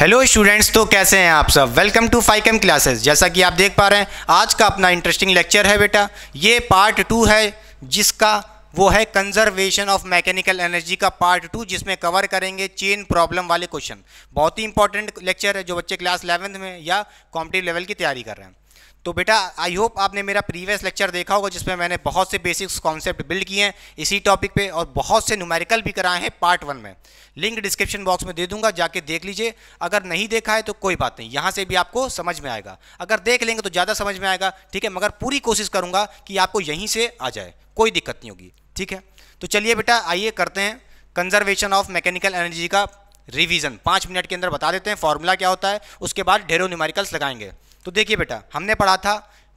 hello students तो कैसे हैं आप सब वेलकम टू एम क्लासेस जैसा कि आप देख पा रहे हैं आज का अपना इंटरेस्टिंग लेक्चर है बेटा ये पार्ट टू है जिसका वो है कंजर्वेशन ऑफ मैकेनिकल एनर्जी का पार्ट टू जिसमें कवर करेंगे चेन प्रॉब्लम वाले क्वेश्चन बहुत ही इंपॉर्टेंट लेक्चर है जो बच्चे क्लास इलेवंथ में या कॉम्पिटिव लेवल की तैयारी कर रहे हैं तो बेटा आई होप आपने मेरा प्रीवियस लेक्चर देखा होगा जिसमें मैंने बहुत से बेसिक्स कॉन्सेप्ट बिल्ड किए हैं इसी टॉपिक पे और बहुत से न्यूमेरिकल भी कराए हैं पार्ट वन में लिंक डिस्क्रिप्शन बॉक्स में दे दूंगा जाके देख लीजिए अगर नहीं देखा है तो कोई बात नहीं यहाँ से भी आपको समझ में आएगा अगर देख लेंगे तो ज़्यादा समझ में आएगा ठीक है मगर पूरी कोशिश करूँगा कि आपको यहीं से आ जाए कोई दिक्कत नहीं होगी ठीक है तो चलिए बेटा आइए करते हैं कंजर्वेशन ऑफ मैकेनिकल एनर्जी का रिवीजन पाँच मिनट के अंदर बता देते हैं फॉर्मूला क्या होता है उसके बाद ढेरों न्यूमेरिकल्स लगाएंगे तो देखिए बेटा हमने पढ़ा था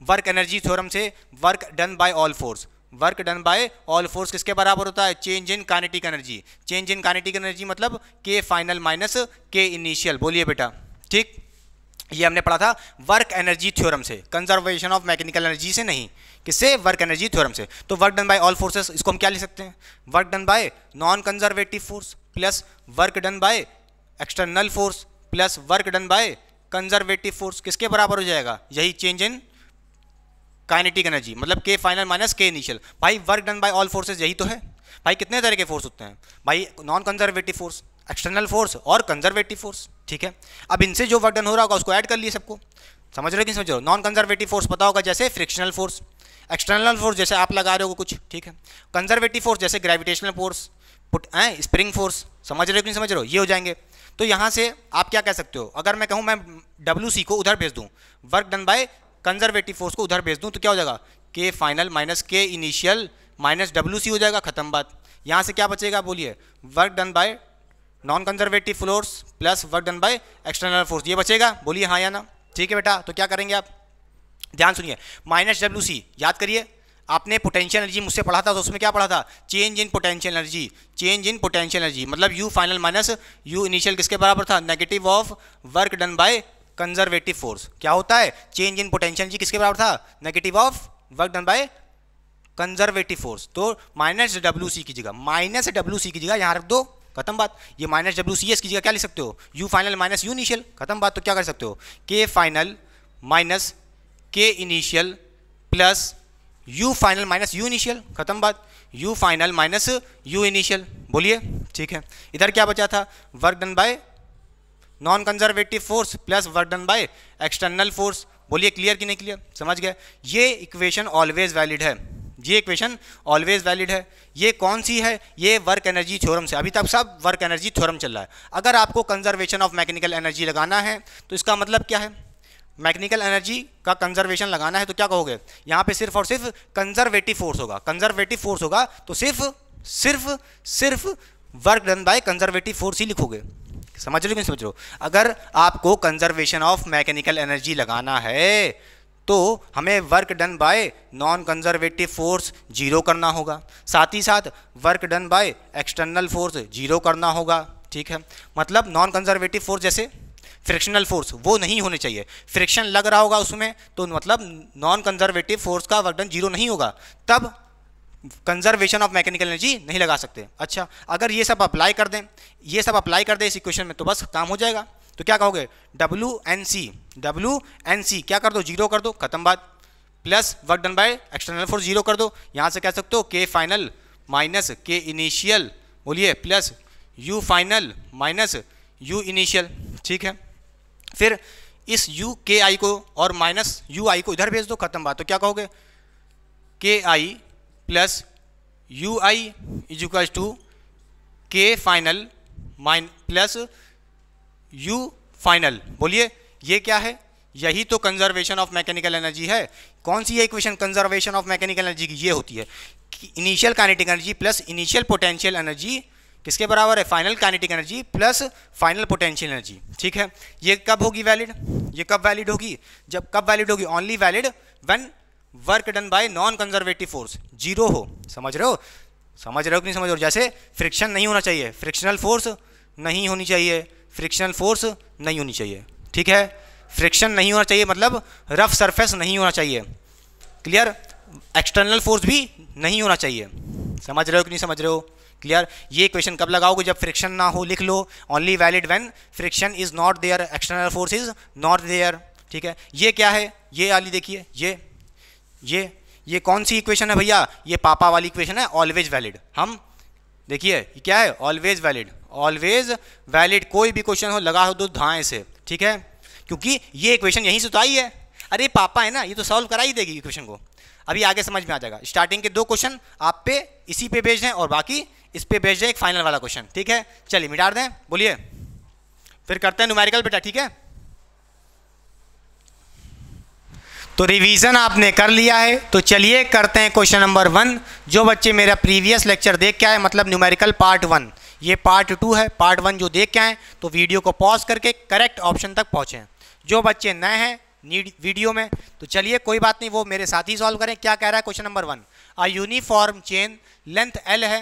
वर्क एनर्जी थ्योरम से work done by all force work done by all force किसके बराबर होता है change in kinetic energy change in kinetic energy मतलब के फाइनल माइनस के इनिशियल बोलिए बेटा ठीक ये हमने पढ़ा था वर्क एनर्जी थ्योरम से कंजर्वेशन ऑफ मैकेनिकल एनर्जी से नहीं किससे वर्क एनर्जी थ्योरम से तो work done by all forces इसको हम क्या लिख सकते हैं work done by non conservative force plus work done by external force plus work done by conservative force किसके बराबर हो जाएगा यही चेंज इन काइनेटिक एनर्जी मतलब के फाइनल माइनस के इनिशियल भाई work done by all forces यही तो है भाई कितने तरह के फोर्स होते हैं भाई non conservative force external force और कंजर्वेटिव फोर्स ठीक है अब इनसे जो वर्क डन हो रहा होगा उसको ऐड कर लिए सबको समझ रहे हो कि समझ रहे हो नॉन कंजर्वेटिव फोर्स पता होगा जैसे फ्रिक्शनल फोर्स एक्सटर्नल फोर्स जैसे आप लगा रहे हो कुछ ठीक है कंजर्वेटिव फोर्स जैसे gravitational force put a spring force समझ रहे हो कि नहीं समझ रहे हो ये हो जाएंगे तो यहाँ से आप क्या कह सकते हो अगर मैं कहूँ मैं डब्ल्यू को उधर भेज दूँ work done by conservative force को उधर भेज दूँ तो क्या हो जाएगा के फाइनल माइनस के इनिशियल माइनस डब्ल्यू हो जाएगा ख़त्म बात यहाँ से क्या बचेगा बोलिए work done by non conservative force plus work done by external force ये बचेगा बोलिए हाँ या ना ठीक है बेटा तो क्या करेंगे आप ध्यान सुनिए माइनस डब्ल्यू याद करिए आपने पोटेंशियल एनर्जी मुझसे पढ़ा था तो उसमें क्या पढ़ा था change in potential energy change in potential energy मतलब U final minus U initial किसके बराबर था negative of work done by conservative force क्या होता है चेंज इन पोटेंशियल एनर्जी किसके बराबर था negative of work done by conservative force तो माइनस डब्ल्यू सी की जगह माइनस डब्ल्यू सी की जगह यहाँ रख दो खत्म बात ये माइनस डब्ल्यू सी एस की जगह क्या लिख सकते हो U final minus U initial खत्म बात तो क्या कर सकते हो के फाइनल माइनस के initial plus U final minus U initial खत्म बात U final minus U initial बोलिए ठीक है इधर क्या बचा था work done by non conservative force plus work done by external force बोलिए क्लियर कि नहीं क्लियर समझ गए ये इक्वेशन ऑलवेज वैलिड है ये इक्वेशन ऑलवेज वैलिड है ये कौन सी है ये वर्क एनर्जी थ्योरम से अभी तक तो सब वर्क एनर्जी थ्योरम चल रहा है अगर आपको कंजर्वेशन ऑफ मैकेनिकल एनर्जी लगाना है तो इसका मतलब क्या है मैकेनिकल एनर्जी का कंजर्वेशन लगाना है तो क्या कहोगे यहाँ पे सिर्फ और सिर्फ कंजर्वेटिव फोर्स होगा कंजर्वेटिव फोर्स होगा तो सिर्फ सिर्फ सिर्फ work done by conservative force ही लिखोगे समझ रहे हो समझ रहे हो अगर आपको कंजर्वेशन ऑफ मैकेनिकल एनर्जी लगाना है तो हमें work done by non conservative force zero करना होगा साथ ही साथ work done by external force zero करना होगा ठीक है मतलब नॉन कंजर्वेटिव फोर्स जैसे फ्रिक्शनल फोर्स वो नहीं होने चाहिए फ्रिक्शन लग रहा होगा उसमें तो मतलब नॉन कंजर्वेटिव फोर्स का वर्कडन जीरो नहीं होगा तब कंजर्वेशन ऑफ मैकेनिकल एनर्जी नहीं लगा सकते अच्छा अगर ये सब अप्लाई कर दें ये सब अप्लाई कर दें इस इक्वेशन में तो बस काम हो जाएगा तो क्या कहोगे W N C W N C क्या कर दो जीरो कर दो खत्म बात plus work done by external force zero कर दो यहाँ से कह सकते हो के फाइनल माइनस के इनिशियल बोलिए plus U final minus U initial ठीक है फिर इस यू के आई को और माइनस यू आई को इधर भेज दो खत्म बात तो क्या कहोगे K I plus U I is equal to K final mine plus U final बोलिए ये क्या है यही तो कंजर्वेशन ऑफ मैकेनिकल एनर्जी है कौन सी equation conservation of mechanical energy की ये होती है initial kinetic energy plus initial potential energy किसके बराबर है final kinetic energy plus final potential energy ठीक है ये कब होगी वैलिड ये कब वैलिड होगी जब कब वैलिड होगी only valid when work done by non conservative force zero हो समझ रहे हो समझ रहे हो कि नहीं समझ रहे हो जैसे फ्रिक्शन नहीं होना चाहिए फ्रिक्शनल फोर्स नहीं होनी चाहिए फ्रिक्शनल फोर्स नहीं होनी चाहिए ठीक है फ्रिक्शन नहीं होना चाहिए मतलब रफ सरफेस नहीं होना चाहिए क्लियर एक्सटर्नल फोर्स भी नहीं होना चाहिए समझ रहे हो कि नहीं समझ रहे हो क्लियर ये क्वेश्चन कब लगाओगे जब फ्रिक्शन ना हो लिख लो only valid when friction is not there external force is not there ठीक है ये क्या है ये वाली देखिए ये ये ये कौन सी इक्वेशन है भैया ये पापा वाली इक्वेशन है ऑलवेज वैलिड हम देखिए क्या है ऑलवेज वैलिड ऑलवेज वैलिड कोई भी क्वेश्चन हो लगा हो दो तो धाएँ से ठीक है क्योंकि ये इक्वेशन यहीं से तो आई है अरे पापा है ना ये तो सॉल्व करा ही देगी इक्वेशन को अभी आगे समझ में आ जाएगा स्टार्टिंग के दो क्वेश्चन आप पे इसी पे भेज हैं और बाकी इस पर भेज दें एक फाइनल वाला क्वेश्चन ठीक है चलिए मिटार दें बोलिए फिर करते हैं नुमेरिकल बेटा ठीक है तो रिवीजन आपने कर लिया है तो चलिए करते हैं क्वेश्चन नंबर वन जो बच्चे मेरा प्रीवियस लेक्चर देख के आए मतलब न्यूमेरिकल पार्ट वन ये पार्ट टू है पार्ट वन जो देख के आए तो वीडियो को पॉज करके करेक्ट ऑप्शन तक पहुँचें जो बच्चे नए हैं नीड वीडियो में तो चलिए कोई बात नहीं वो मेरे साथ ही सॉल्व करें क्या कह रहा है question number one a uniform chain length L है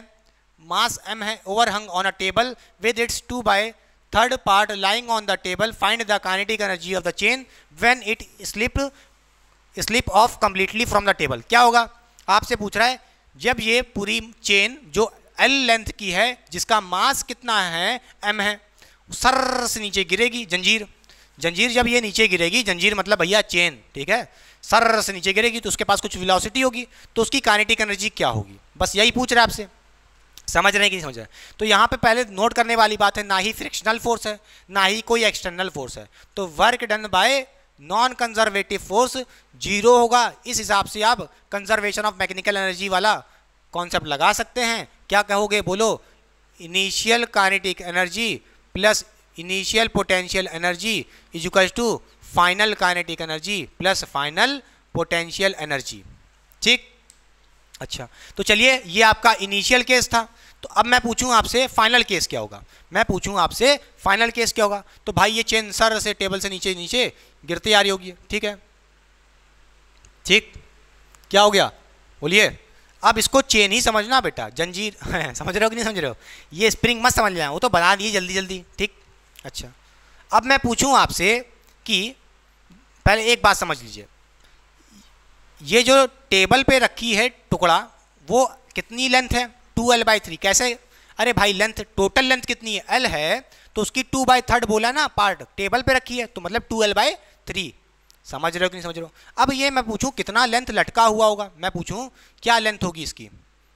मास एम है overhung on a table with its two by third part lying on the table find the kinetic energy of the chain when it slip slip off completely from the table क्या होगा आपसे पूछ रहा है जब ये पूरी चेन जो एल लेंथ की है जिसका मास कितना है एम है सर से नीचे गिरेगी जंजीर जंजीर जब ये नीचे गिरेगी जंजीर मतलब भैया चेन ठीक है सर से नीचे गिरेगी तो उसके पास कुछ विलासिटी होगी तो उसकी कानेटिक एनर्जी क्या होगी बस यही पूछ रहा है आपसे समझ रहे हैं कि नहीं समझ रहे तो यहाँ पे पहले नोट करने वाली बात है ना ही फ्रिक्शनल फोर्स है ना ही कोई एक्सटर्नल फोर्स है तो work done by non conservative force zero होगा इस हिसाब से आप कंजर्वेशन ऑफ मैकेनिकल एनर्जी वाला कॉन्सेप्ट लगा सकते हैं क्या कहोगे बोलो initial kinetic energy plus initial potential energy equals to final kinetic energy plus final potential energy ठीक अच्छा तो चलिए ये आपका इनिशियल केस था तो अब मैं पूछूं आपसे फाइनल केस क्या होगा मैं पूछूं आपसे फाइनल केस क्या होगा तो भाई ये चेन सर से टेबल से नीचे नीचे गिरती आ रही होगी ठीक है ठीक क्या हो गया बोलिए अब इसको चेन ही समझना बेटा जंजीर समझ रहे हो कि नहीं समझ रहे हो ये स्प्रिंग मत समझ लेना वो तो बना दिए जल्दी जल्दी ठीक अच्छा अब मैं पूछूँ आपसे कि पहले एक बात समझ लीजिए ये जो टेबल पे रखी है टुकड़ा वो कितनी लेंथ है टू एल बाई थ्री कैसे अरे भाई लेंथ टोटल लेंथ कितनी है एल है तो उसकी टू बाई थर्ड बोला ना पार्ट टेबल पे रखी है तो मतलब टू एल बाई थ्री समझ रहे हो कि नहीं समझ रहे हो अब ये मैं पूछूं कितना लेंथ लटका हुआ होगा मैं पूछूं क्या लेंथ होगी इसकी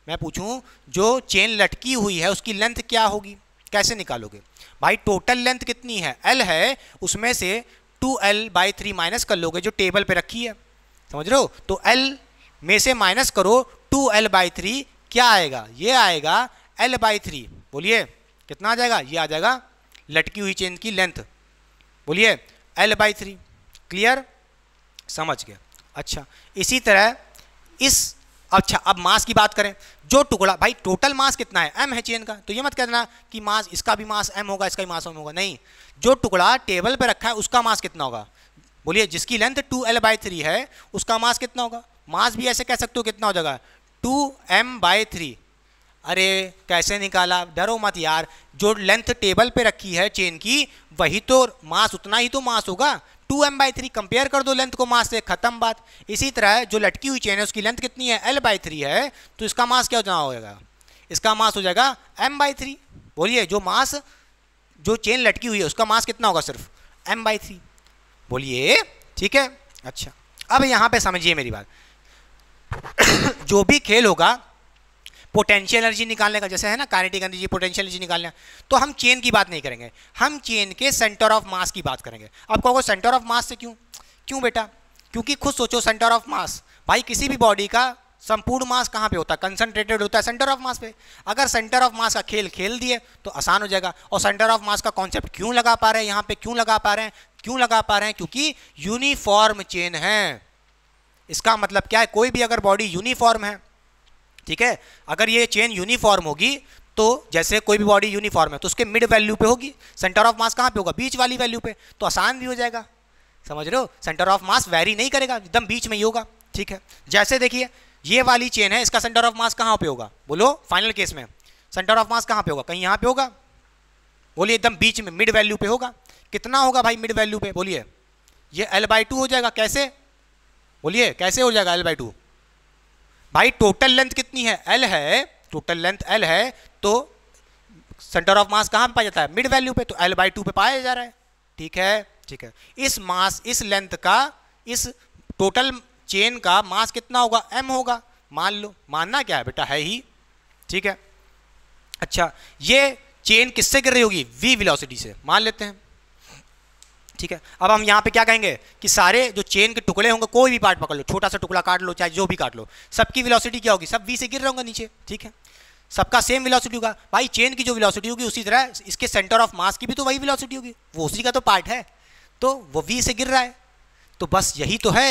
मैं पूछूं जो चेन लटकी हुई है उसकी लेंथ क्या होगी कैसे निकालोगे भाई टोटल लेंथ कितनी है एल है उसमें से two L by three minus कर लोगे जो टेबल पे रखी है समझ रहे हो तो एल में से माइनस करो टू एल बाई थ्री क्या आएगा ये आएगा एल बाई थ्री बोलिए कितना आ जाएगा ये आ जाएगा लटकी हुई चेन की लेंथ बोलिए एल बाई थ्री क्लियर समझ गया अच्छा इसी तरह इस अच्छा अब मास की बात करें जो टुकड़ा भाई टोटल मास कितना है एम है चेन का तो ये मत कहना कि मास इसका भी मास एम होगा इसका भी मास एम होगा नहीं जो टुकड़ा टेबल पर रखा है उसका मास कितना होगा बोलिए जिसकी length two L by three है उसका मास कितना होगा मास भी ऐसे कह सकते हो कितना हो जाएगा टू एम बाई थ्री अरे कैसे निकाला डरो मत यार जो लेंथ टेबल पे रखी है चेन की वही तो मास उतना ही तो मास होगा two M by three compare कर दो लेंथ को मास से खत्म बात इसी तरह जो लटकी हुई चेन है उसकी लेंथ कितनी है एल बाई थ्री है तो इसका मास क्या हो होगा इसका मास हो जाएगा एम बाई थ्री बोलिए जो मास जो चेन लटकी हुई है उसका मास कितना होगा सिर्फ एम बाई थ्री बोलिए ठीक है अच्छा अब यहाँ पे समझिए मेरी बात जो भी खेल होगा पोटेंशियल एनर्जी निकालने का जैसे है ना काइनेटिक एनर्जी पोटेंशियल एनर्जी निकालने तो हम चेन की बात नहीं करेंगे हम चेन के सेंटर ऑफ मास की बात करेंगे अब कहोगे सेंटर ऑफ मास से क्यों क्यों बेटा क्योंकि खुद सोचो सेंटर ऑफ मास भाई किसी भी बॉडी का संपूर्ण मास कहाँ पे होता है कंसनट्रेटेड होता है सेंटर ऑफ मास पे अगर सेंटर ऑफ मास का खेल खेल दिए तो आसान हो जाएगा और सेंटर ऑफ मास का कॉन्सेप्ट क्यों लगा पा रहे हैं यहाँ पे क्यों लगा पा रहे हैं क्यों लगा पा रहे हैं क्योंकि यूनिफॉर्म चेन है इसका मतलब क्या है कोई भी अगर बॉडी यूनिफॉर्म है ठीक है अगर ये चेन यूनिफॉर्म होगी तो जैसे कोई भी बॉडी यूनिफॉर्म है तो उसके मिड वैल्यू पे होगी सेंटर ऑफ मास कहाँ पे होगा बीच वाली वैल्यू पे तो आसान भी हो जाएगा समझ रहे हो सेंटर ऑफ मास वैरी नहीं करेगा एकदम बीच में ही होगा ठीक है जैसे देखिए ये वाली चेन है इसका सेंटर ऑफ मास कहाँ पे होगा बोलो फाइनल केस में सेंटर ऑफ मास कहाँ पे होगा कहीं यहाँ पे होगा बोलिए एकदम बीच में मिड वैल्यू पे होगा कितना होगा भाई मिड वैल्यू पे बोलिए ये एल बाई टू हो जाएगा कैसे बोलिए कैसे हो जाएगा एल बाई टू भाई टोटल लेंथ कितनी है एल है टोटल लेंथ एल है तो सेंटर ऑफ मास कहाँ पाया जाता है मिड वैल्यू पे तो एल बाई टू पे पाया जा रहा है ठीक है ठीक है इस मास इस लेंथ का इस टोटल चेन का मास कितना होगा एम होगा मान लो मानना क्या है बेटा है ही ठीक है अच्छा ये चेन किससे गिर रही होगी वी विलोसिटी से मान लेते हैं ठीक है अब हम यहाँ पे क्या कहेंगे कि सारे जो चेन के टुकड़े होंगे कोई भी पार्ट पकड़ लो छोटा सा टुकड़ा काट लो चाहे जो भी काट लो सबकी विलॉसिटी क्या होगी सब वी से गिर रहे होंगे नीचे ठीक है सबका सेम विलॉसिटी होगा भाई चेन की जो विलॉसिटी होगी उसी तरह इसके सेंटर ऑफ मास की भी तो वही विलॉसिटी होगी वो उसी का तो पार्ट है तो वो वी से गिर रहा है तो बस यही तो है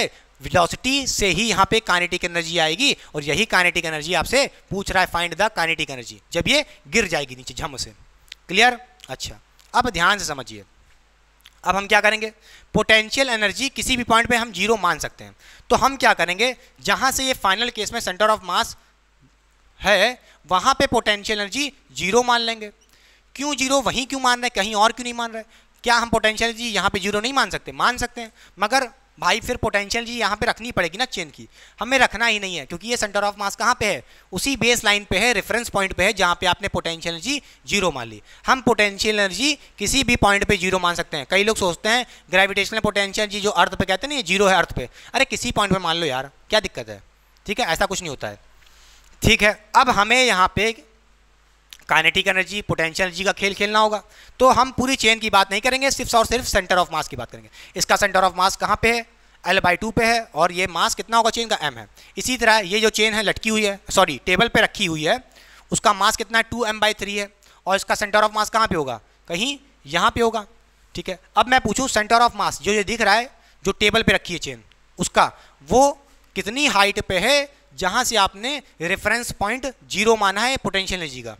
विलॉसिटी से ही यहाँ पे कानेटिक एनर्जी आएगी और यही कानेटिक एनर्जी आपसे पूछ रहा है फाइंड द कानेटिक एनर्जी जब ये गिर जाएगी नीचे झम से क्लियर अच्छा अब ध्यान से समझिए अब हम क्या करेंगे पोटेंशियल एनर्जी किसी भी पॉइंट पे हम जीरो मान सकते हैं तो हम क्या करेंगे जहाँ से ये फाइनल केस में सेंटर ऑफ मास है वहाँ पे पोटेंशियल एनर्जी जीरो मान लेंगे क्यों जीरो वहीं क्यों मान रहे कहीं और क्यों नहीं मान रहे क्या हम पोटेंशियल एनर्जी यहाँ पे जीरो नहीं मान सकते मान सकते हैं मगर भाई फिर पोटेंशियल जी यहाँ पे रखनी पड़ेगी ना चेन की हमें रखना ही नहीं है क्योंकि ये सेंटर ऑफ मास कहाँ पे है उसी बेस लाइन पे है रेफरेंस पॉइंट पे है जहाँ पे आपने पोटेंशियल एनर्जी जीरो मान ली हम पोटेंशियल एनर्जी किसी भी पॉइंट पे जीरो मान सकते हैं कई लोग सोचते हैं ग्रेविटेशनल पोटेंशियल जी जो अर्थ पे कहते हैं ना ये जीरो है अर्थ पे अरे किसी पॉइंट पर मान लो यार क्या दिक्कत है ठीक है ऐसा कुछ नहीं होता है ठीक है अब हमें यहाँ पे काइनेटिक एनर्जी पोटेंशियल एनर्जी का खेल खेलना होगा तो हम पूरी चेन की बात नहीं करेंगे सिर्फ और सिर्फ सेंटर ऑफ मास की बात करेंगे इसका सेंटर ऑफ मास कहाँ पे है एल बाई टू पे है और ये मास कितना होगा चेन का एम है इसी तरह ये जो चेन है लटकी हुई है सॉरी टेबल पर रखी हुई है उसका मास कितना है टू एम बाई थ्री है और इसका सेंटर ऑफ मास कहाँ पर होगा कहीं यहाँ पर होगा ठीक है अब मैं पूछूँ सेंटर ऑफ मास जो ये दिख रहा है जो टेबल पर रखी है चेन उसका वो कितनी हाइट पर है जहाँ से आपने रेफरेंस पॉइंट जीरो माना है पोटेंशियल एनर्जी का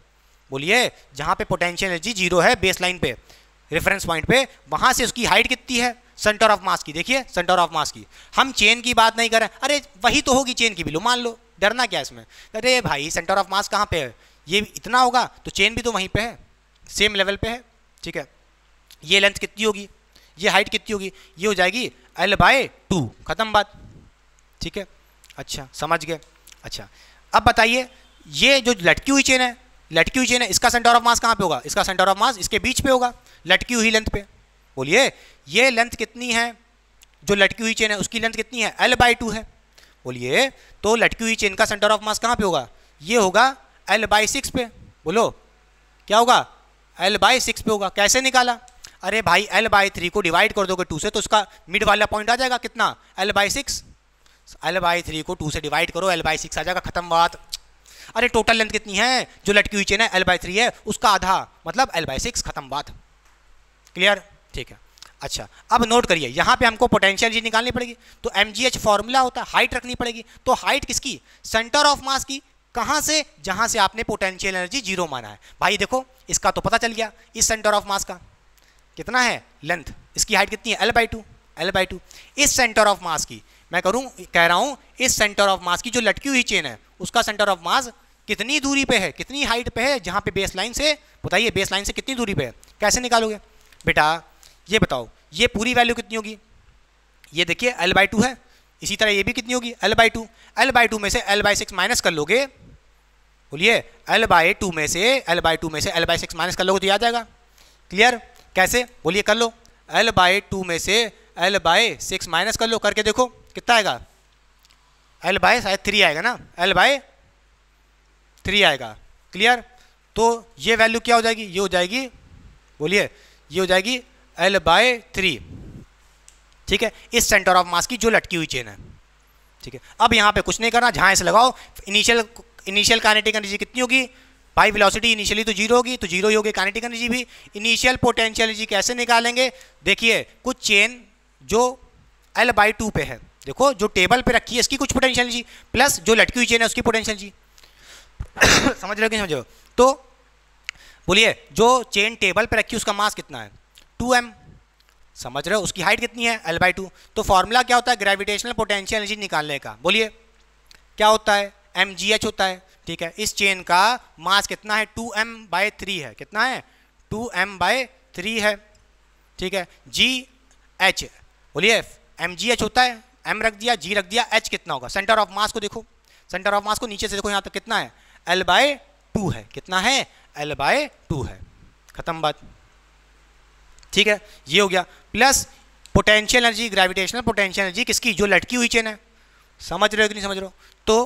बोलिए जहाँ पे पोटेंशियल एनर्जी जीरो है बेस लाइन पे रेफरेंस पॉइंट पे वहाँ से उसकी हाइट कितनी है सेंटर ऑफ मास की देखिए सेंटर ऑफ मास की हम चेन की बात नहीं कर रहे अरे वही तो होगी चेन की भी लो मान लो डरना क्या इसमें अरे भाई सेंटर ऑफ मास कहाँ पे है ये इतना होगा तो चेन भी तो वहीं पे है सेम लेवल पे है ठीक है ये लेंथ कितनी होगी ये हाइट कितनी होगी ये हो जाएगी एल बाय टू खत्म बात ठीक है अच्छा समझ गए अच्छा अब बताइए ये जो लटकी हुई चेन है लटकी हुई चेन है इसका सेंटर ऑफ मास कहाँ पे होगा इसका सेंटर ऑफ मास इसके बीच पे होगा लटकी हुई लेंथ पे बोलिए ये लेंथ कितनी है जो लटकी हुई चेन है उसकी लेंथ कितनी है एल बाई टू है बोलिए तो लटकी हुई चेन का सेंटर ऑफ मास कहाँ पे होगा ये होगा एल बाई सिक्स पे बोलो क्या होगा एल बाई सिक्स पे होगा कैसे निकाला अरे भाई एल बाई थ्री को डिवाइड कर दोगे टू से तो उसका मिड वाला पॉइंट आ जाएगा कितना L by six L by three को टू से डिवाइड करो एल बाई सिक्स आ जाएगा खत्म बात अरे टोटल लेंथ कितनी है जो लटकी हुई चेन है एल बाई थ्री है उसका आधा मतलब एल बाई सिक्स खत्म बात क्लियर ठीक है अच्छा अब नोट करिए यहाँ पे हमको पोटेंशियल जी निकालनी पड़ेगी तो एम जी एच फॉर्मूला होता है हाइट रखनी पड़ेगी तो हाइट किसकी सेंटर ऑफ मास की कहाँ से जहाँ से आपने पोटेंशियल एनर्जी जीरो माना है भाई देखो इसका तो पता चल गया इस सेंटर ऑफ मास का कितना है लेंथ इसकी हाइट कितनी है L by two L by two इस सेंटर ऑफ मास की मैं करूँ कह रहा हूँ इस सेंटर ऑफ मास की जो लटकी हुई चेन है उसका सेंटर ऑफ मास कितनी दूरी पे है कितनी हाइट पे है जहाँ पे बेस लाइन से बताइए बेस लाइन से कितनी दूरी पे है कैसे निकालोगे बेटा ये बताओ ये पूरी वैल्यू कितनी होगी ये देखिए एल बाई टू है इसी तरह ये भी कितनी होगी L by two L by two में से एल बाई सिक्स माइनस कर लोगे बोलिए एल बाई टू में से एल बाई टू में से एल बाई सिक्स माइनस कर लोगे तो याद आएगा क्लियर कैसे बोलिए कर लो एल बाई टू में से एल बाई सिक्स माइनस कर लो करके देखो कितना आएगा एल बाय शायद थ्री आएगा ना एल बाय थ्री आएगा क्लियर तो ये वैल्यू क्या हो जाएगी ये हो जाएगी बोलिए ये हो जाएगी एल बाय थ्री ठीक है इस सेंटर ऑफ मास की जो लटकी हुई चेन है ठीक है अब यहाँ पे कुछ नहीं करना जहाँ ऐसे लगाओ इनिशियल इनिशियल कानेटिक एनर्जी कितनी होगी बाई वेलोसिटी इनिशियली तो जीरो होगी तो जीरो ही होगी कानेटिक एनर्जी भी इनिशियल पोटेंशियल एनर्जी कैसे निकालेंगे देखिए कुछ चेन जो एल बाई टू पे है देखो जो टेबल पे रखी है इसकी कुछ पोटेंशियल एनर्जी प्लस जो लटकी हुई चेन है उसकी पोटेंशियल एनर्जी समझ रहे हो कि समझो तो बोलिए जो चेन टेबल पर रखी उसका मास कितना है टू एम समझ रहे हो उसकी हाइट कितनी है एल बाई टू तो फॉर्मूला क्या होता है ग्रेविटेशनल पोटेंशियल एनर्जी निकालने का बोलिए क्या होता है एम जी एच होता है ठीक है इस चेन का मास कितना है टू एम बाय थ्री है कितना है टू एम बाय थ्री है ठीक है जी एच बोलिए एम जी एच होता है एम रख दिया जी रख दिया एच कितना होगा सेंटर ऑफ मास को देखो सेंटर ऑफ मास को नीचे से देखो यहाँ तक कितना है एल बाय टू है कितना है एल बाय टू है खत्म बात ठीक है ये हो गया plus potential energy gravitational potential energy किसकी जो लटकी हुई चेन है समझ रहे हो कि नहीं समझ रहे हो तो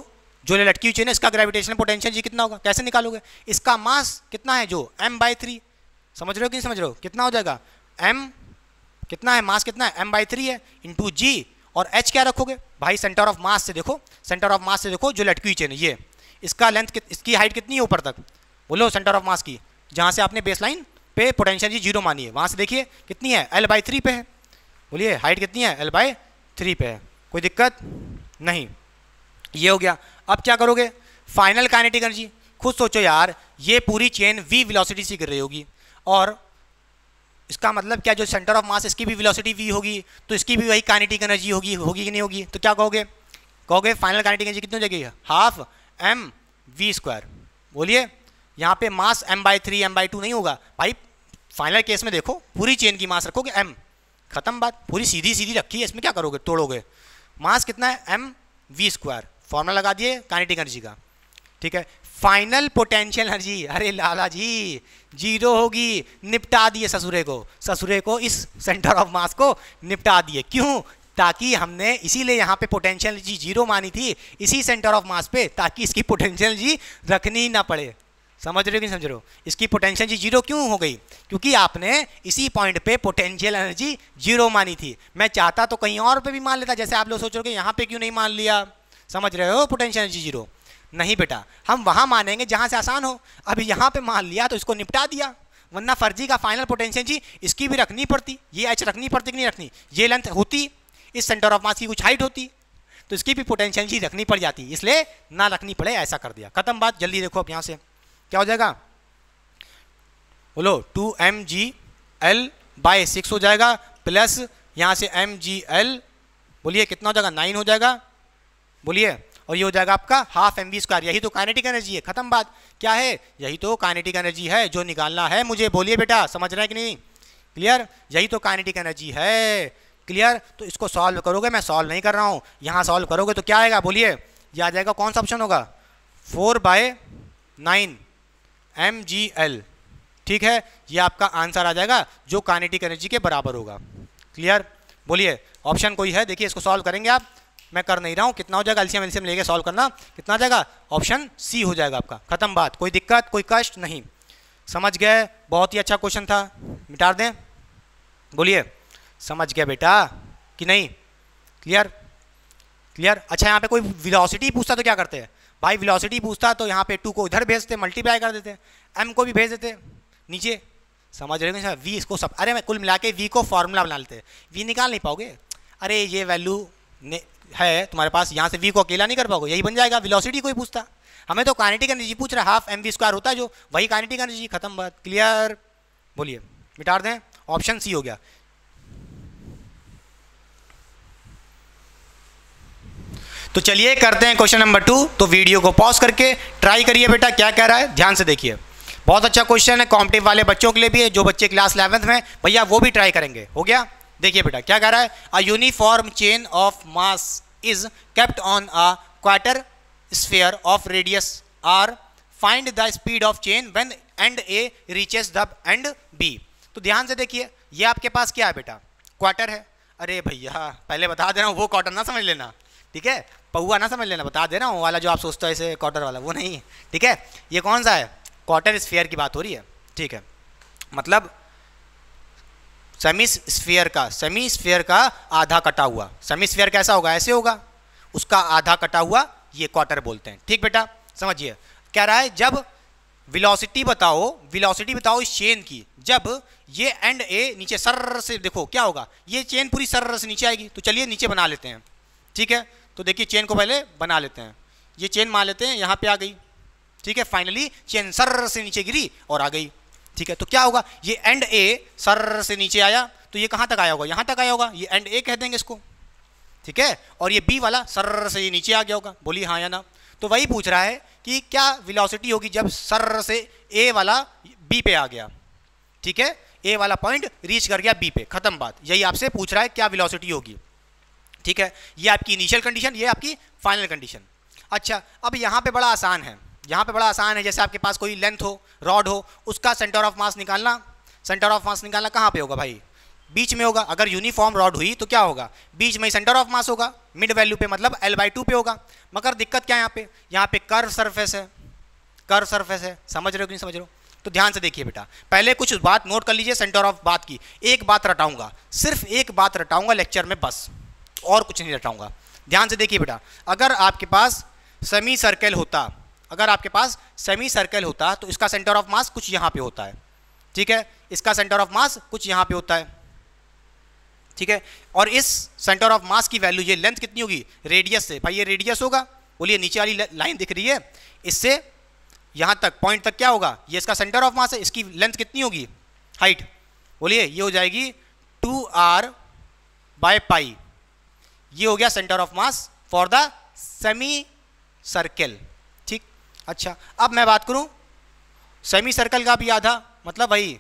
जो लटकी हुई चेन है इसका ग्रेविटेशनल पोटेंशियल जी कितना होगा कैसे निकालोगे इसका मास कितना है जो एम बाई थ्री समझ रहे हो कि नहीं समझ रहे हो कितना हो जाएगा एम कितना है मास कितना है एम बाई थ्री है इंटू जी और एच क्या रखोगे भाई सेंटर ऑफ मास से देखो सेंटर ऑफ मास से देखो जो लटकी हुई चेन है ये इसका लेंथ इसकी हाइट कितनी है ऊपर तक बोलो सेंटर ऑफ मास की जहाँ से आपने बेस लाइन पे पोटेंशियल जी जीरो मानी है वहाँ से देखिए कितनी है एल बाई थ्री पे है बोलिए हाइट कितनी है एल बाई थ्री पे है कोई दिक्कत नहीं ये हो गया अब क्या करोगे फाइनल काइनेटिक एनर्जी खुद सोचो यार ये पूरी चेन वी वेलोसिटी से गिर रही होगी और इसका मतलब क्या जो सेंटर ऑफ मास इसकी भी वेलोसिटी वी होगी तो इसकी भी वही काइनेटिक एनर्जी होगी होगी कि नहीं होगी तो क्या कहोगे कहोगे फाइनल काइनेटिक एनर्जी कितनी हो जाएगी हाफ एम वी स्क्वायर बोलिए यहाँ पे mass M by three M by two नहीं होगा भाई फाइनल केस में देखो पूरी चेन की मास रखोगे एम खत्म बात पूरी सीधी सीधी रखी है इसमें क्या करोगे तोड़ोगे मास कितना है एम वी स्क्वायर फॉर्मूला लगा दिए काइनेटिक एनर्जी का ठीक है फाइनल पोटेंशियल एनर्जी अरे लाला जी जीरो होगी निपटा दिए ससुरे को ससुरे को इस सेंटर ऑफ मास को निपटा दिए क्यों ताकि हमने इसीलिए यहाँ पे पोटेंशियल एनर्जी जीरो मानी थी इसी सेंटर ऑफ मास पे ताकि इसकी पोटेंशियल एनर्जी रखनी ना पड़े समझ रहे हो कि समझ रहे हो इसकी पोटेंशियल एनर्जी जीरो क्यों हो गई क्योंकि आपने इसी पॉइंट पे पोटेंशियल एनर्जी जीरो मानी थी मैं चाहता तो कहीं और पे भी मान लेता जैसे आप लोग सोच रहे हो कि यहाँ पे क्यों नहीं मान लिया समझ रहे हो पोटेंशियल एनर्जी जीरो नहीं बेटा हम वहाँ मानेंगे जहाँ से आसान हो अभी यहाँ पर मान लिया तो इसको निपटा दिया वरना फर्जी का फाइनल पोटेंशियल जी इसकी भी रखनी पड़ती ये एच रखनी पड़ती कि नहीं रखनी ये लेंथ होती इस सेंटर ऑफ मास की कुछ हाइट होती तो इसकी भी पोटेंशियल चीज रखनी पड़ जाती इसलिए ना रखनी पड़े ऐसा कर दिया खत्म बात जल्दी देखो अब यहाँ से क्या हो जाएगा बोलो two M G L by six हो जाएगा प्लस यहाँ से एम जी एल बोलिए कितना हो जाएगा नाइन हो जाएगा बोलिए और ये हो जाएगा आपका हाफ एम बी स्क्वायर यही तो काइनेटिक एनर्जी है खत्म बात क्या है यही तो काइनेटिक एनर्जी है जो निकालना है मुझे बोलिए बेटा समझ रहे हैं कि नहीं क्लियर यही तो काइनेटिक एनर्जी है क्लियर तो इसको सॉल्व करोगे मैं सॉल्व नहीं कर रहा हूँ यहाँ सॉल्व करोगे तो क्या आएगा बोलिए ये आ जाएगा कौन सा ऑप्शन होगा four by nine M G L ठीक है ये आपका आंसर आ जाएगा जो कानेटिक एनर्जी के बराबर होगा क्लियर बोलिए ऑप्शन कोई है देखिए इसको सॉल्व करेंगे आप मैं कर नहीं रहा हूँ कितना हो जाएगा एल्सियम एल्सियम लेके सॉल्व करना कितना जाएगा ऑप्शन सी हो जाएगा आपका खत्म बात कोई दिक्कत कोई कष्ट नहीं समझ गए बहुत ही अच्छा क्वेश्चन था मिटा दें बोलिए समझ गया बेटा कि नहीं क्लियर क्लियर अच्छा यहाँ पे कोई विलोसिटी पूछता तो क्या करते हैं भाई विलोसिटी पूछता तो यहाँ पे टू को इधर भेजते मल्टीप्लाई कर देते एम को भी भेज देते नीचे समझ रहे हो वी इसको सब अरे मैं कुल मिला के वी को फार्मूला बना लेते वी निकाल नहीं पाओगे अरे ये वैल्यू है तुम्हारे पास यहाँ से वी को अकेला नहीं कर पाओगे यही बन जाएगा विलोसिटी कोई पूछता हमें तो कानेटिक एनर्जी पूछ रहा है हाफ एम वी स्क्वायर होता है जो वही कानेटिक एनर्जी खत्म बात क्लियर बोलिए मिटार दें ऑप्शन सी हो गया तो चलिए करते हैं क्वेश्चन नंबर टू तो वीडियो को पॉज करके ट्राई करिए बेटा क्या कह रहा है ध्यान से देखिए बहुत अच्छा क्वेश्चन है कॉम्पिटिव वाले बच्चों के लिए भी है जो बच्चे क्लास इलेवंथ में भैया वो भी ट्राई करेंगे हो गया देखिए बेटा क्या कह रहा है a uniform chain of mass is kept on a quarter sphere of radius R find the speed of chain when end A reaches the end B तो ध्यान से देखिए ये आपके पास क्या है बेटा क्वार्टर है अरे भैया पहले बता दे रहा हूँ वो क्वार्टर ना समझ लेना ठीक है पहुआ ना समझ लेना बता दे रहा हूँ वाला जो आप सोचते हो ऐसे क्वार्टर वाला वो नहीं है ठीक है ये कौन सा है क्वार्टर स्फेयर की बात हो रही है ठीक है मतलब सेमी स्फेयर का सेमी स्फेयर का आधा कटा हुआ सेमी स्फेयर कैसा होगा ऐसे होगा उसका आधा कटा हुआ ये क्वार्टर बोलते हैं ठीक बेटा समझिए कह रहा है जब विलोसिटी बताओ विलोसिटी बताओ इस चेन की जब ये एंड ए नीचे सर से देखो क्या होगा ये चेन पूरी सर से नीचे आएगी तो चलिए नीचे बना लेते हैं ठीक है तो देखिए चेन को पहले बना लेते हैं ये चेन मान लेते हैं यहाँ पे आ गई ठीक है फाइनली चेन सर से नीचे गिरी और आ गई ठीक है तो क्या होगा ये एंड ए सर से नीचे आया तो ये कहाँ तक आया होगा यहाँ तक आया होगा ये एंड ए कह देंगे इसको ठीक है और ये बी वाला सर से ये नीचे आ गया होगा बोली हाँ या ना तो वही पूछ रहा है कि क्या विलासिटी होगी जब सर से ए वाला बी पे आ गया ठीक है ए वाला पॉइंट रीच कर गया बी पे खत्म बात यही आपसे पूछ रहा है क्या विलासिटी होगी ठीक है ये आपकी इनिशियल कंडीशन ये आपकी फाइनल कंडीशन अच्छा अब यहाँ पे बड़ा आसान है यहाँ पे बड़ा आसान है जैसे आपके पास कोई लेंथ हो रॉड हो उसका सेंटर ऑफ मास निकालना सेंटर ऑफ मास निकालना कहाँ पे होगा भाई बीच में होगा अगर यूनिफॉर्म रॉड हुई तो क्या होगा बीच में सेंटर ऑफ मास होगा मिड वैल्यू पे मतलब एल बाई टू पे होगा मगर दिक्कत क्या है यहाँ पे यहाँ पे कर्व सरफेस है कर्व सरफेस है समझ रहे हो कि नहीं समझ रहे हो तो ध्यान से देखिए बेटा पहले कुछ बात नोट कर लीजिए सेंटर ऑफ बात की एक बात रटाऊंगा सिर्फ एक बात रटाऊंगा लेक्चर में बस और कुछ नहीं रटाऊंगा ध्यान से देखिए बेटा अगर आपके पास सेमी सर्कल होता अगर आपके पास सेमी सर्कल होता तो इसका सेंटर ऑफ मास कुछ यहाँ पे होता है ठीक है इसका सेंटर ऑफ मास कुछ यहाँ पे होता है ठीक है और इस सेंटर ऑफ मास की वैल्यू ये लेंथ कितनी होगी रेडियस से भाई ये रेडियस होगा बोलिए नीचे वाली लाइन दिख रही है इससे यहाँ तक पॉइंट तक क्या होगा ये इसका सेंटर ऑफ मास है इसकी लेंथ कितनी होगी हाइट बोलिए ये हो जाएगी टू आर बाय पाई ये हो गया centre of mass for the semi circle ठीक अच्छा अब मैं बात करूं सेमी सर्कल का भी आधा मतलब वही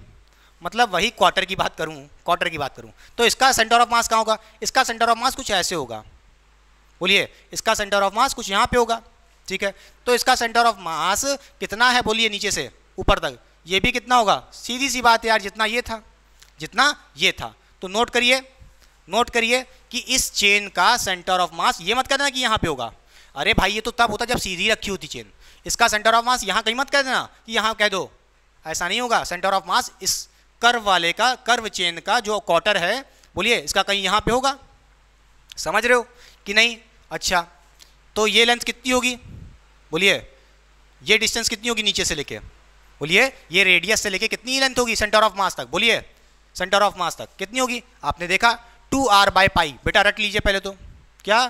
मतलब वही क्वार्टर की बात करूं क्वार्टर की बात करूं तो इसका सेंटर ऑफ मास कहाँ होगा इसका सेंटर ऑफ मास कुछ ऐसे होगा बोलिए इसका सेंटर ऑफ मास कुछ यहाँ पे होगा ठीक है तो इसका सेंटर ऑफ मास कितना है बोलिए नीचे से ऊपर तक ये भी कितना होगा सीधी सी बात है यार जितना ये था जितना ये था तो नोट करिए नोट करिए कि इस चेन का सेंटर ऑफ मास ये मत देना कि यहाँ पे होगा अरे भाई ये तो तब होता जब सीधी रखी होती चेन इसका सेंटर ऑफ मास यहाँ कहीं मत कह देना कि यहाँ कह दो ऐसा नहीं होगा सेंटर ऑफ मास इस कर्व वाले का कर्व चेन का जो क्वार्टर है बोलिए इसका कहीं यहाँ पे होगा समझ रहे हो कि नहीं अच्छा तो ये लेंथ कितनी होगी बोलिए ये डिस्टेंस कितनी होगी नीचे से लेके बोलिए ये रेडियस से लेके कितनी लेंथ होगी सेंटर ऑफ मास तक बोलिए सेंटर ऑफ मास तक कितनी होगी आपने देखा टू आर बाय पाई बेटा रट लीजिए पहले तो क्या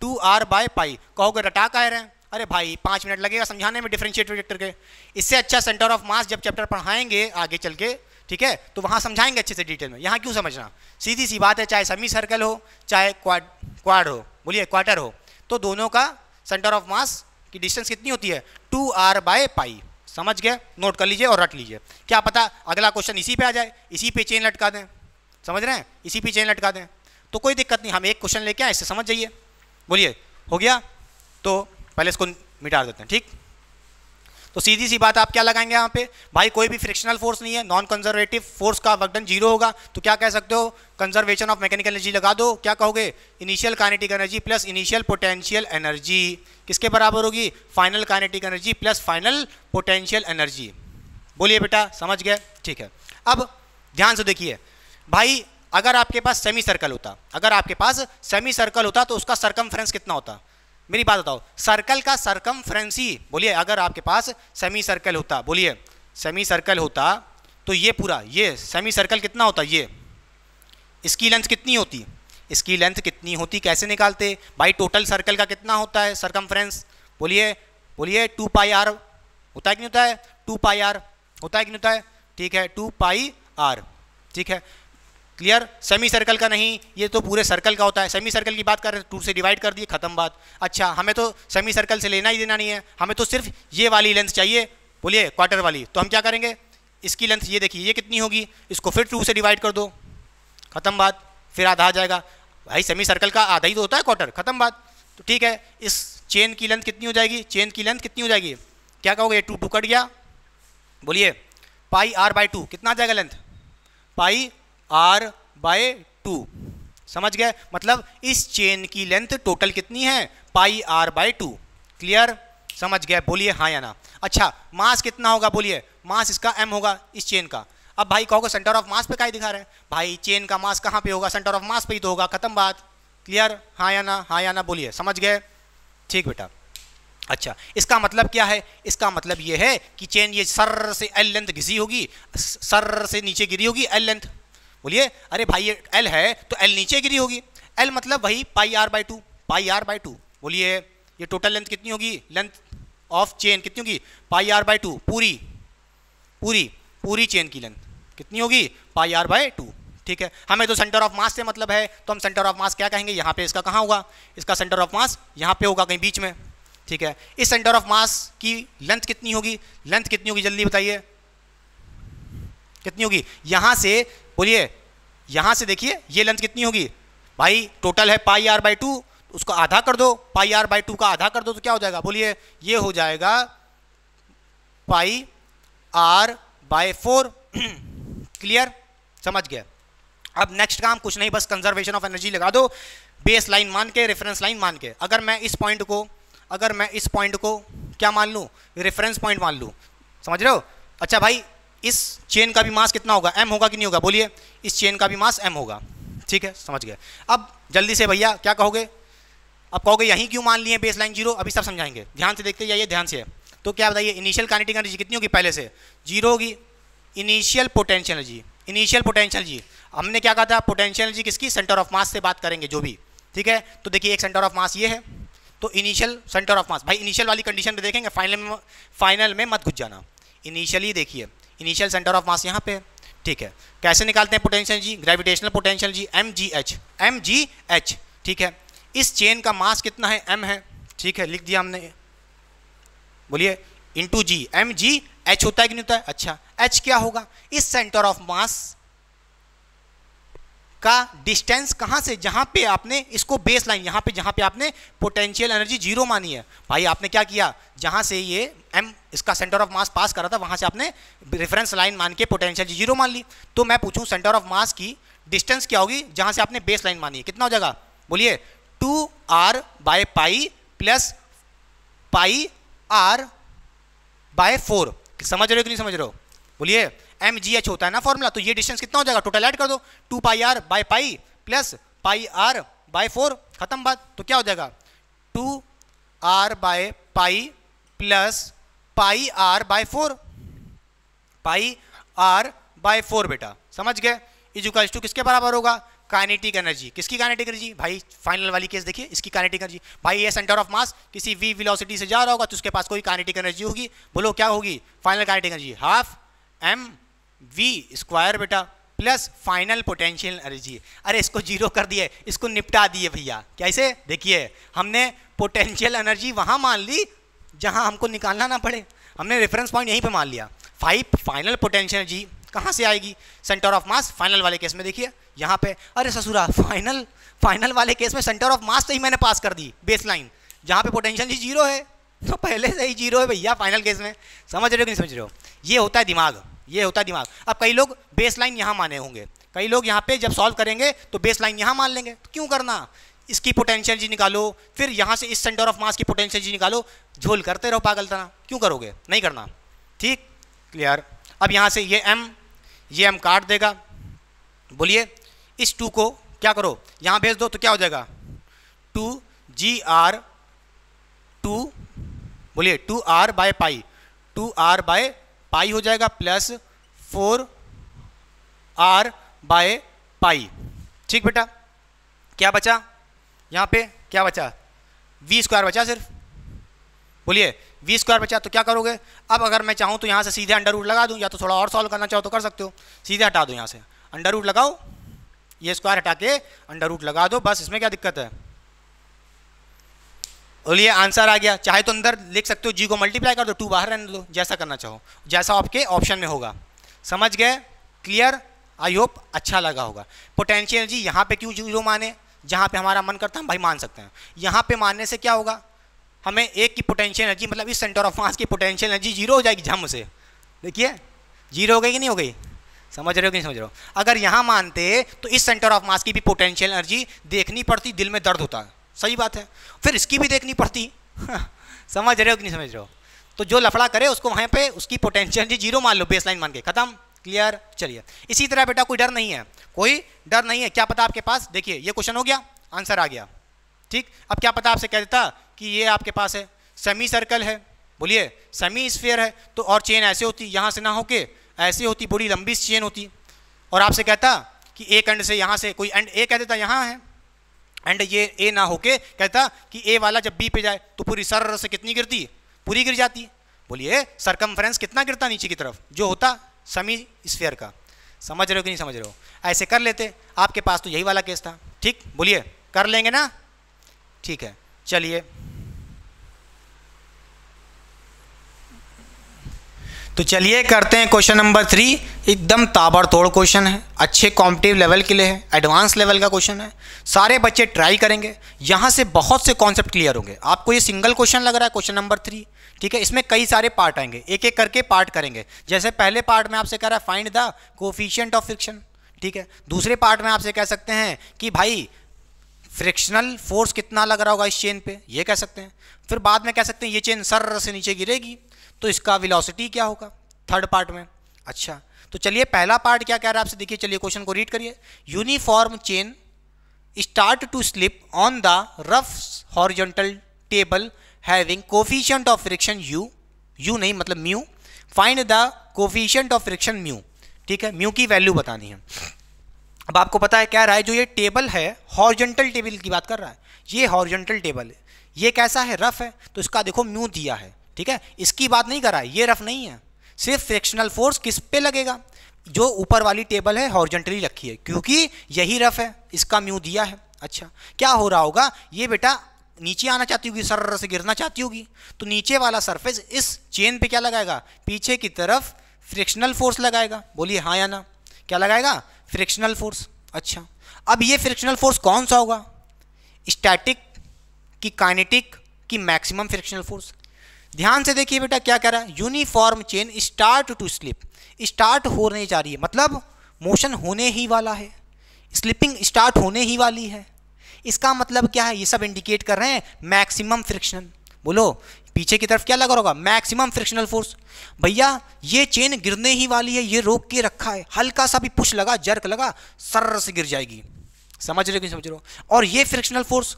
टू आर बाय पाई कहोगे रटा का रहे हैं अरे भाई पाँच मिनट लगेगा समझाने में डिफ्रेंशिएट प्रोजेक्टर के इससे अच्छा सेंटर ऑफ मास जब चैप्टर पढ़ाएंगे आगे चल के ठीक है तो वहाँ समझाएंगे अच्छे से डिटेल में यहाँ क्यों समझना सीधी सी बात है चाहे सेमी सर्कल हो चाहे क्वाड क्वाड हो बोलिए क्वार्टर हो तो दोनों का सेंटर ऑफ मास की डिस्टेंस कितनी होती है टू आर बाय पाई समझ गए नोट कर लीजिए और रट लीजिए क्या पता अगला क्वेश्चन इसी पे आ जाए इसी पे चेन लटका दें समझ रहे हैं इसी पे चेन लटका दें तो कोई दिक्कत नहीं हम एक क्वेश्चन लेके आए इससे समझ जाइए बोलिए हो गया तो पहले इसको मिटा देते हैं ठीक तो सीधी सी बात आप क्या लगाएंगे यहाँ पे भाई कोई भी फ्रिक्शनल फोर्स नहीं है नॉन कंजर्वेटिव फोर्स का वर्कडन जीरो होगा तो क्या कह सकते हो कंजर्वेशन ऑफ मैकेनिकल एनर्जी लगा दो क्या कहोगे initial kinetic energy plus initial potential energy किसके बराबर होगी final kinetic energy plus final potential energy बोलिए बेटा समझ गए ठीक है अब ध्यान से देखिए भाई अगर आपके पास सेमी सर्कल होता अगर आपके पास सेमी सर्कल होता तो उसका सर्कम कितना होता मेरी बात बताओ सर्कल का सर्कम ही बोलिए अगर आपके पास सेमी सर्कल होता बोलिए सेमी सर्कल होता तो ये पूरा ये सेमी सर्कल कितना होता ये इसकी लेंथ कितनी होती इसकी लेंथ कितनी होती कैसे निकालते भाई टोटल सर्कल का कितना होता है सर्कम बोलिए बोलिए टू पाई आर होता है कि नहीं होता है टू पाई आर होता है कि नहीं होता है ठीक है टू पाई आर ठीक है क्लियर सेमी सर्कल का नहीं ये तो पूरे सर्कल का होता है सेमी सर्कल की बात कर रहे हैं टू से डिवाइड कर दिए खत्म बात अच्छा हमें तो सेमी सर्कल से लेना ही देना नहीं है हमें तो सिर्फ ये वाली लेंथ चाहिए बोलिए क्वार्टर वाली तो हम क्या करेंगे इसकी लेंथ ये देखिए ये कितनी होगी इसको फिर टू से डिवाइड कर दो खत्म बात फिर आधा आ जाएगा भाई सेमी सर्कल का आधा ही तो होता है क्वार्टर खत्म बात तो ठीक है इस चेन की लेंथ कितनी हो जाएगी चेन की लेंथ कितनी हो जाएगी क्या कहोगे टू टू कट गया बोलिए पाई आर बाई टू कितना आ जाएगा length pi are by two समझ गए मतलब इस चेन की लेंथ टोटल कितनी है pi are by two clear समझ गए बोलिए हाँ या ना अच्छा मास कितना होगा बोलिए मास इसका एम होगा इस चेन का अब भाई कहोगे सेंटर ऑफ मास पे का दिखा रहे हैं भाई चेन का मास कहाँ पे होगा सेंटर ऑफ मास पे ही तो होगा खत्म बात क्लियर हाँ या ना हाँ या ना बोलिए समझ गए ठीक बेटा अच्छा इसका मतलब क्या है इसका मतलब ये है कि चेन ये सर से एल लेंथ घिसी होगी सर से नीचे गिरी होगी एल लेंथ बोलिए अरे भाई एल है तो एल नीचे गिरी होगी एल मतलब वही pi r by two pi r by two बोलिए ये टोटल लेंथ कितनी होगी लेंथ ऑफ चेन कितनी होगी पाई आर बाई टू पूरी पूरी पूरी चेन की लेंथ कितनी होगी पाई आर बाई टू ठीक है हमें तो सेंटर ऑफ मास से मतलब है तो हम सेंटर ऑफ मास क्या कहेंगे यहाँ पे इसका कहाँ होगा इसका सेंटर ऑफ मास यहाँ पे होगा कहीं बीच में ठीक है इस सेंटर ऑफ मास की लेंथ कितनी होगी लेंथ कितनी होगी जल्दी बताइए कितनी होगी यहाँ से बोलिए यहाँ से देखिए ये लेंथ कितनी होगी भाई टोटल है पाई आर बाई टू उसको आधा कर दो पाई आर बाई टू का आधा कर दो तो क्या हो जाएगा बोलिए ये हो जाएगा pi are by four clear समझ गया अब नेक्स्ट काम कुछ नहीं बस कंजर्वेशन ऑफ एनर्जी लगा दो बेस लाइन मान के रेफरेंस लाइन मान के अगर मैं इस पॉइंट को अगर मैं इस पॉइंट को क्या मान लूँ रेफरेंस पॉइंट मान लूँ समझ रहे हो अच्छा भाई इस चेन का भी मास कितना होगा एम होगा कि नहीं होगा बोलिए इस चेन का भी मास एम होगा ठीक है समझ गए अब जल्दी से भैया क्या कहोगे अब कहोगे यहीं क्यों मान लिए बेस लाइन जीरो अभी सब समझाएंगे ध्यान से देखते जाइए ध्यान से तो क्या बताइए इनिशियल काइनेटिक एनर्जी कितनी होगी पहले से जीरो होगी initial potential energy initial potential जी हमने क्या कहा था पोटेंशियल एनर्जी किसकी सेंटर ऑफ मास से बात करेंगे जो भी ठीक है तो देखिए एक सेंटर ऑफ मास ये है तो इनिशियल सेंटर ऑफ मास भाई इनिशियल वाली कंडीशन पर देखेंगे फाइनल में फाइनल में मत घुस जाना इनिशियली देखिए इनिशियल सेंटर ऑफ मास यहाँ पे ठीक है कैसे निकालते हैं पोटेंशियल जी ग्रेविटेशनल पोटेंशियल जी एम जी एच एम जी एच ठीक है इस चेन का मास कितना है एम है ठीक है लिख दिया हमने बोलिए इंटू जी एम जी एच होता है कि नहीं होता है अच्छा एच क्या होगा इस सेंटर ऑफ मास का डिस्टेंस कहाँ से जहाँ पे आपने इसको बेस लाइन यहाँ पे जहाँ पे आपने पोटेंशियल एनर्जी जीरो मानी है भाई आपने क्या किया जहाँ से ये एम इसका सेंटर ऑफ मास पास करा था वहाँ से आपने रेफरेंस लाइन मान के पोटेंशियल जीरो मान ली तो मैं पूछूँ सेंटर ऑफ मास की डिस्टेंस क्या होगी जहाँ से आपने बेस लाइन मानी है कितना हो जाएगा बोलिए two r by pi plus pi are by four समझ रहे हो कि नहीं समझ रहे हो बोलिए एम जी एच होता है ना फॉर्मूला तो ये डिस्टेंस कितना हो जाएगा टोटल ऐड कर दो two pi are by pi plus pi are by four खत्म बात तो क्या हो जाएगा two r by pi plus pi are by four pi are by four बेटा समझ गए इजुकल टू किसके बराबर होगा काइनेटिक एनर्जी किसकी काइनेटिक एनर्जी भाई फाइनल वाली केस देखिए इसकी काइनेटिक एनर्जी भाई ये सेंटर ऑफ मास किसी वी वेलोसिटी से जा रहा होगा तो उसके पास कोई काइनेटिक एनर्जी होगी बोलो क्या होगी final kinetic energy half m v square बेटा प्लस फाइनल पोटेंशियल एनर्जी अरे इसको जीरो कर दिए इसको निपटा दिए भैया कैसे देखिए हमने पोटेंशियल एनर्जी वहाँ मान ली जहाँ हमको निकालना ना पड़े हमने रेफरेंस पॉइंट यहीं पे मान लिया फाइव फाइनल पोटेंशियल एनर्जी कहाँ से आएगी सेंटर ऑफ मास फाइनल वाले केस में देखिए यहाँ पे अरे ससुरा फाइनल फाइनल वाले केस में सेंटर ऑफ मास तो ही मैंने पास कर दी बेस लाइन जहाँ पर पोटेंशियल जी जीरो है तो पहले से ही जीरो है भैया फाइनल केस में समझ रहे हो कि नहीं समझ रहे हो ये होता है दिमाग ये होता है दिमाग अब कई लोग बेस लाइन यहाँ माने होंगे कई लोग यहाँ पे जब सॉल्व करेंगे तो बेस लाइन यहाँ मान लेंगे तो क्यों करना इसकी पोटेंशियल जी निकालो फिर यहाँ से इस सेंटर ऑफ मास की पोटेंशियल जी निकालो झोल करते रहो पागल तरह क्यों करोगे नहीं करना ठीक क्लियर अब यहाँ से ये एम ये एम काट देगा बोलिए इस टू को क्या करो यहाँ भेज दो तो क्या हो जाएगा टू जी आर टू बोलिए two r by pi two r by pi हो जाएगा plus four r by pi ठीक बेटा क्या बचा यहाँ पे क्या बचा वी स्क्वायर बचा सिर्फ बोलिए वी स्क्वायर बचा तो क्या करोगे अब अगर मैं चाहूँ तो यहाँ से सीधे अंडर रूट लगा दूँ या तो थोड़ा और सॉल्व करना चाहो तो कर सकते हो सीधे हटा दो यहाँ से अंडर रूट लगाओ ये स्क्वायर हटा के अंडर रूट लगा दो बस इसमें क्या दिक्कत है बोलिए आंसर आ गया चाहे तो अंदर लिख सकते हो जी को मल्टीप्लाई कर दो टू बाहर रहने दो जैसा करना चाहो जैसा आपके ऑप्शन में होगा समझ गए क्लियर आई होप अच्छा लगा होगा पोटेंशियल एनर्जी यहाँ पे क्यों जीरो माने जहाँ पे हमारा मन करता है हम भाई मान सकते हैं यहाँ पे मानने से क्या होगा हमें एक की पोटेंशियल एनर्जी मतलब इस सेंटर ऑफ मास की पोटेंशियल एनर्जी जीरो हो जाएगी झम से देखिए जीरो हो गई कि नहीं हो गई समझ रहे हो कि नहीं समझ रहे हो अगर यहाँ मानते तो इस सेंटर ऑफ मास की भी पोटेंशियल एनर्जी देखनी पड़ती दिल में दर्द होता है सही बात है फिर इसकी भी देखनी पड़ती समझ रहे हो कि नहीं समझ रहे हो तो जो लफड़ा करे उसको वहाँ पे उसकी पोटेंशियल जी जीरो मान लो बेस लाइन मान के खत्म क्लियर चलिए इसी तरह बेटा कोई डर नहीं है कोई डर नहीं है क्या पता आपके पास देखिए ये क्वेश्चन हो गया आंसर आ गया ठीक अब क्या पता आपसे कह देता कि ये आपके पास है सेमी सर्कल है बोलिए सेमी स्फेयर है तो और चेन ऐसे होती यहाँ से ना होके ऐसे होती बड़ी लंबी चेन होती और आपसे कहता कि एक एंड से यहाँ से कोई एंड ए कह देता यहाँ है एंड ये ए ना होके कहता कि ए वाला जब बी पे जाए तो पूरी सर से कितनी गिरती पूरी गिर जाती बोलिए सरकमफ्रेंस कितना गिरता नीचे की तरफ जो होता समी स्फेयर का समझ रहे हो कि नहीं समझ रहे हो ऐसे कर लेते आपके पास तो यही वाला केस था ठीक बोलिए कर लेंगे ना ठीक है चलिए तो चलिए करते हैं क्वेश्चन नंबर थ्री एकदम ताबड़तोड़ क्वेश्चन है अच्छे कॉम्पिटिव लेवल के लिए है एडवांस लेवल का क्वेश्चन है सारे बच्चे ट्राई करेंगे यहाँ से बहुत से कॉन्सेप्ट क्लियर होंगे आपको ये सिंगल क्वेश्चन लग रहा है क्वेश्चन नंबर थ्री ठीक है इसमें कई सारे पार्ट आएंगे एक एक करके पार्ट करेंगे जैसे पहले पार्ट में आपसे कह रहा है find the coefficient of friction ठीक है दूसरे पार्ट में आपसे कह सकते हैं कि भाई फ्रिक्शनल फोर्स कितना लग रहा होगा इस चेन पे ये कह सकते हैं फिर बाद में कह सकते हैं ये चेन सर से नीचे गिरेगी तो इसका विलोसिटी क्या होगा थर्ड पार्ट में अच्छा तो चलिए पहला पार्ट क्या कह रहा है आपसे देखिए चलिए क्वेश्चन को रीड करिए uniform chain start to slip on the rough horizontal table having coefficient of friction U U नहीं मतलब mu find the coefficient of friction mu ठीक है म्यू की वैल्यू बतानी है अब आपको पता है क्या रहा है जो ये टेबल है हॉर्जेंटल टेबल की बात कर रहा है ये हॉर्जेंटल टेबल है ये कैसा है रफ है तो इसका देखो म्यू दिया है ठीक है इसकी बात नहीं करा ये रफ नहीं है सिर्फ फ्रिक्शनल फोर्स किस पे लगेगा जो ऊपर वाली टेबल है हॉर्जेंटली रखी है क्योंकि यही रफ है इसका म्यू दिया है अच्छा क्या हो रहा होगा ये बेटा नीचे आना चाहती होगी सर से गिरना चाहती होगी तो नीचे वाला सरफेस इस चेन पे क्या लगाएगा पीछे की तरफ फ्रिक्शनल फोर्स लगाएगा बोलिए हाँ या ना क्या लगाएगा फ्रिक्शनल फोर्स अच्छा अब ये फ्रिक्शनल फोर्स कौन सा होगा स्टैटिक की काइनेटिक की मैक्सिमम फ्रिक्शनल फोर्स ध्यान से देखिए बेटा क्या कह रहा है uniform chain start to slip start होने जा रही है मतलब मोशन होने ही वाला है स्लिपिंग स्टार्ट होने ही वाली है इसका मतलब क्या है ये सब इंडिकेट कर रहे हैं मैक्सिमम फ्रिक्शन बोलो पीछे की तरफ क्या लगा होगा मैक्सिमम फ्रिक्शनल फोर्स भैया ये चेन गिरने ही वाली है ये रोक के रखा है हल्का सा भी पुश लगा जर्क लगा सर्र से गिर जाएगी समझ रहे हो समझ रहे हो और ये फ्रिक्शनल फोर्स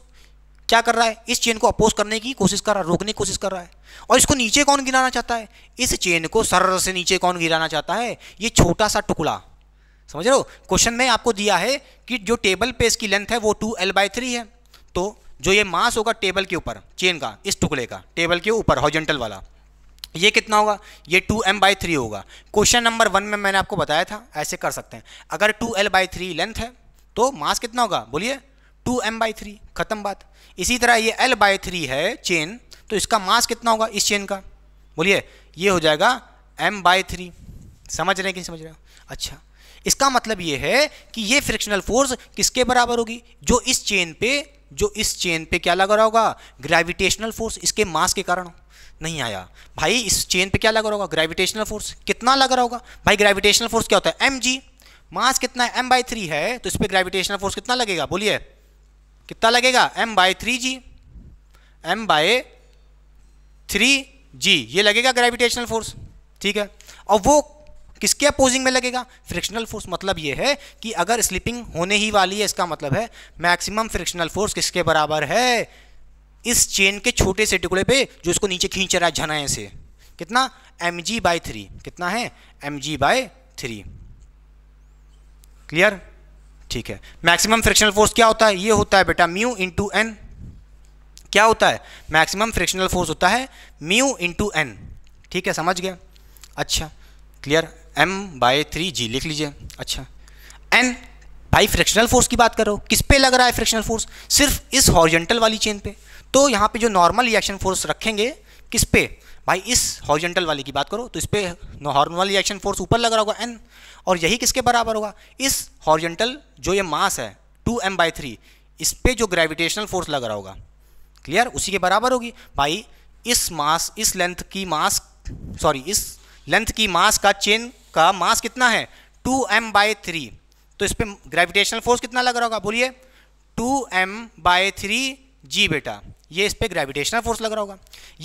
क्या कर रहा है इस चेन को अपोज करने की कोशिश कर रहा है रोकने की कोशिश कर रहा है और इसको नीचे कौन गिराना चाहता है इस चेन को सर से नीचे कौन गिराना चाहता है ये छोटा सा टुकड़ा समझ रहे हो क्वेश्चन में आपको दिया है कि जो टेबल पे इसकी लेंथ है वो टू एल बाई थ्री है तो जो ये मास होगा टेबल के ऊपर चेन का इस टुकड़े का टेबल के ऊपर हॉजेंटल वाला ये कितना होगा ये टू एम बाई थ्री होगा क्वेश्चन नंबर वन में मैंने आपको बताया था ऐसे कर सकते हैं अगर two L by three length है तो मास कितना होगा बोलिए टू एम बाई थ्री खत्म बात इसी तरह ये एल बाई थ्री है चेन तो इसका मास कितना होगा इस चेन का बोलिए ये हो जाएगा एम बाई थ्री समझ रहे हैं कि नहीं समझ रहे हो अच्छा इसका मतलब ये है कि ये फ्रिक्शनल फोर्स किसके बराबर होगी जो इस चेन पे जो इस चेन पे क्या लगा रहा होगा ग्रेविटेशनल फोर्स इसके मास के कारण नहीं आया भाई इस चेन पे क्या लगा रहा होगा ग्रेविटेशनल फोर्स कितना लग रहा होगा भाई ग्रेविटेशनल फोर्स क्या होता है एम मास कितना है एम बाई थ्री है तो इस पर ग्रेविटेशनल फोर्स कितना लगेगा बोलिए कितना लगेगा m by three g m by three g ये लगेगा ग्रेविटेशनल फोर्स ठीक है और वो किसके अपोजिंग में लगेगा फ्रिक्शनल फोर्स मतलब ये है कि अगर स्लिपिंग होने ही वाली है इसका मतलब है मैक्सिमम फ्रिक्शनल फोर्स किसके बराबर है इस चेन के छोटे से टुकड़े पे जो इसको नीचे खींच रहा है झनाए से कितना एम जी बाई थ्री कितना है m g by three clear ठीक है मैक्सिमम फ्रिक्शनल फोर्स क्या होता है ये होता है बेटा म्यू इंटू एन क्या होता है मैक्सिमम फ्रिक्शनल फोर्स होता है म्यू इंटू एन ठीक है समझ गया अच्छा clear m by three g लिख लीजिए अच्छा एन भाई फ्रिक्शनल फोर्स की बात करो किस पे लग रहा है फ्रिक्शनल फोर्स सिर्फ इस हॉरिजेंटल वाली चेन पे तो यहाँ पे जो नॉर्मल रिएक्शन फोर्स रखेंगे किस पे भाई इस हॉर्जेंटल वाले की बात करो तो इस पर नॉर्मल रिएक्शन फोर्स ऊपर लग रहा होगा एन और यही किसके बराबर होगा इस हॉर्जेंटल जो ये मास है टू एम बाई थ्री इस पर जो ग्रेविटेशनल फोर्स लग रहा होगा क्लियर उसी के बराबर होगी भाई इस मास इस लेंथ की मास सॉरी इस लेंथ की मास का चेन का मास कितना है टू एम बाई थ्री तो इस पर ग्रेविटेशनल फोर्स कितना लग रहा होगा बोलिए two m by three g बेटा ये इस पर ग्रेविटेशनल फोर्स लग रहा होगा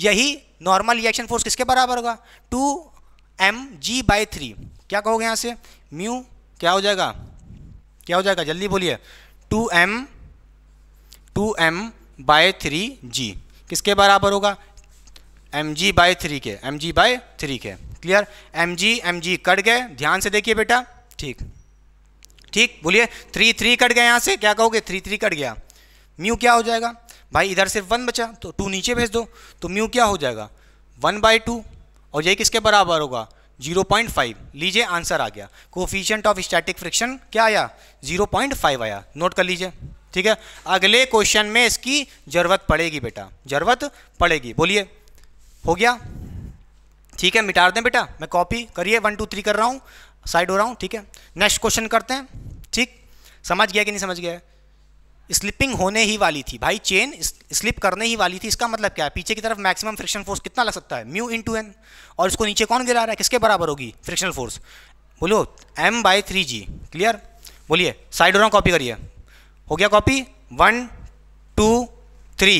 यही नॉर्मल रिएक्शन फोर्स किसके बराबर होगा two M g by three क्या कहोगे यहाँ से म्यू क्या हो जाएगा क्या हो जाएगा जल्दी बोलिए two m two m by three g किसके बराबर होगा एम जी बाय थ्री के एम जी बाय थ्री के clear m g m g cut गए ध्यान से देखिए बेटा ठीक ठीक बोलिए थ्री थ्री कट गए यहाँ से क्या कहोगे थ्री थ्री कट गया म्यू क्या हो जाएगा भाई इधर सिर्फ वन बचा तो टू नीचे भेज दो तो म्यू क्या हो जाएगा वन बाई टू और ये किसके बराबर होगा 0.5 लीजिए आंसर आ गया कोफिशियंट ऑफ स्टैटिक फ्रिक्शन क्या आया 0.5 आया नोट कर लीजिए ठीक है अगले क्वेश्चन में इसकी ज़रूरत पड़ेगी बेटा ज़रूरत पड़ेगी बोलिए हो गया ठीक है मिटा दें बेटा मैं कॉपी करिए वन टू थ्री कर रहा हूँ साइड हो रहा हूँ ठीक है नेक्स्ट क्वेश्चन करते हैं ठीक समझ गया कि नहीं समझ गया स्लिपिंग होने ही वाली थी भाई चेन स्लिप करने ही वाली थी इसका मतलब क्या है पीछे की तरफ मैक्सिमम फ्रिक्शन फोर्स कितना लग सकता है म्यू इन टू एन और इसको नीचे कौन गिरा रहा है किसके बराबर होगी फ्रिक्शनल फोर्स बोलो m by three g clear बोलिए साइड और कॉपी करिए हो गया कॉपी वन टू थ्री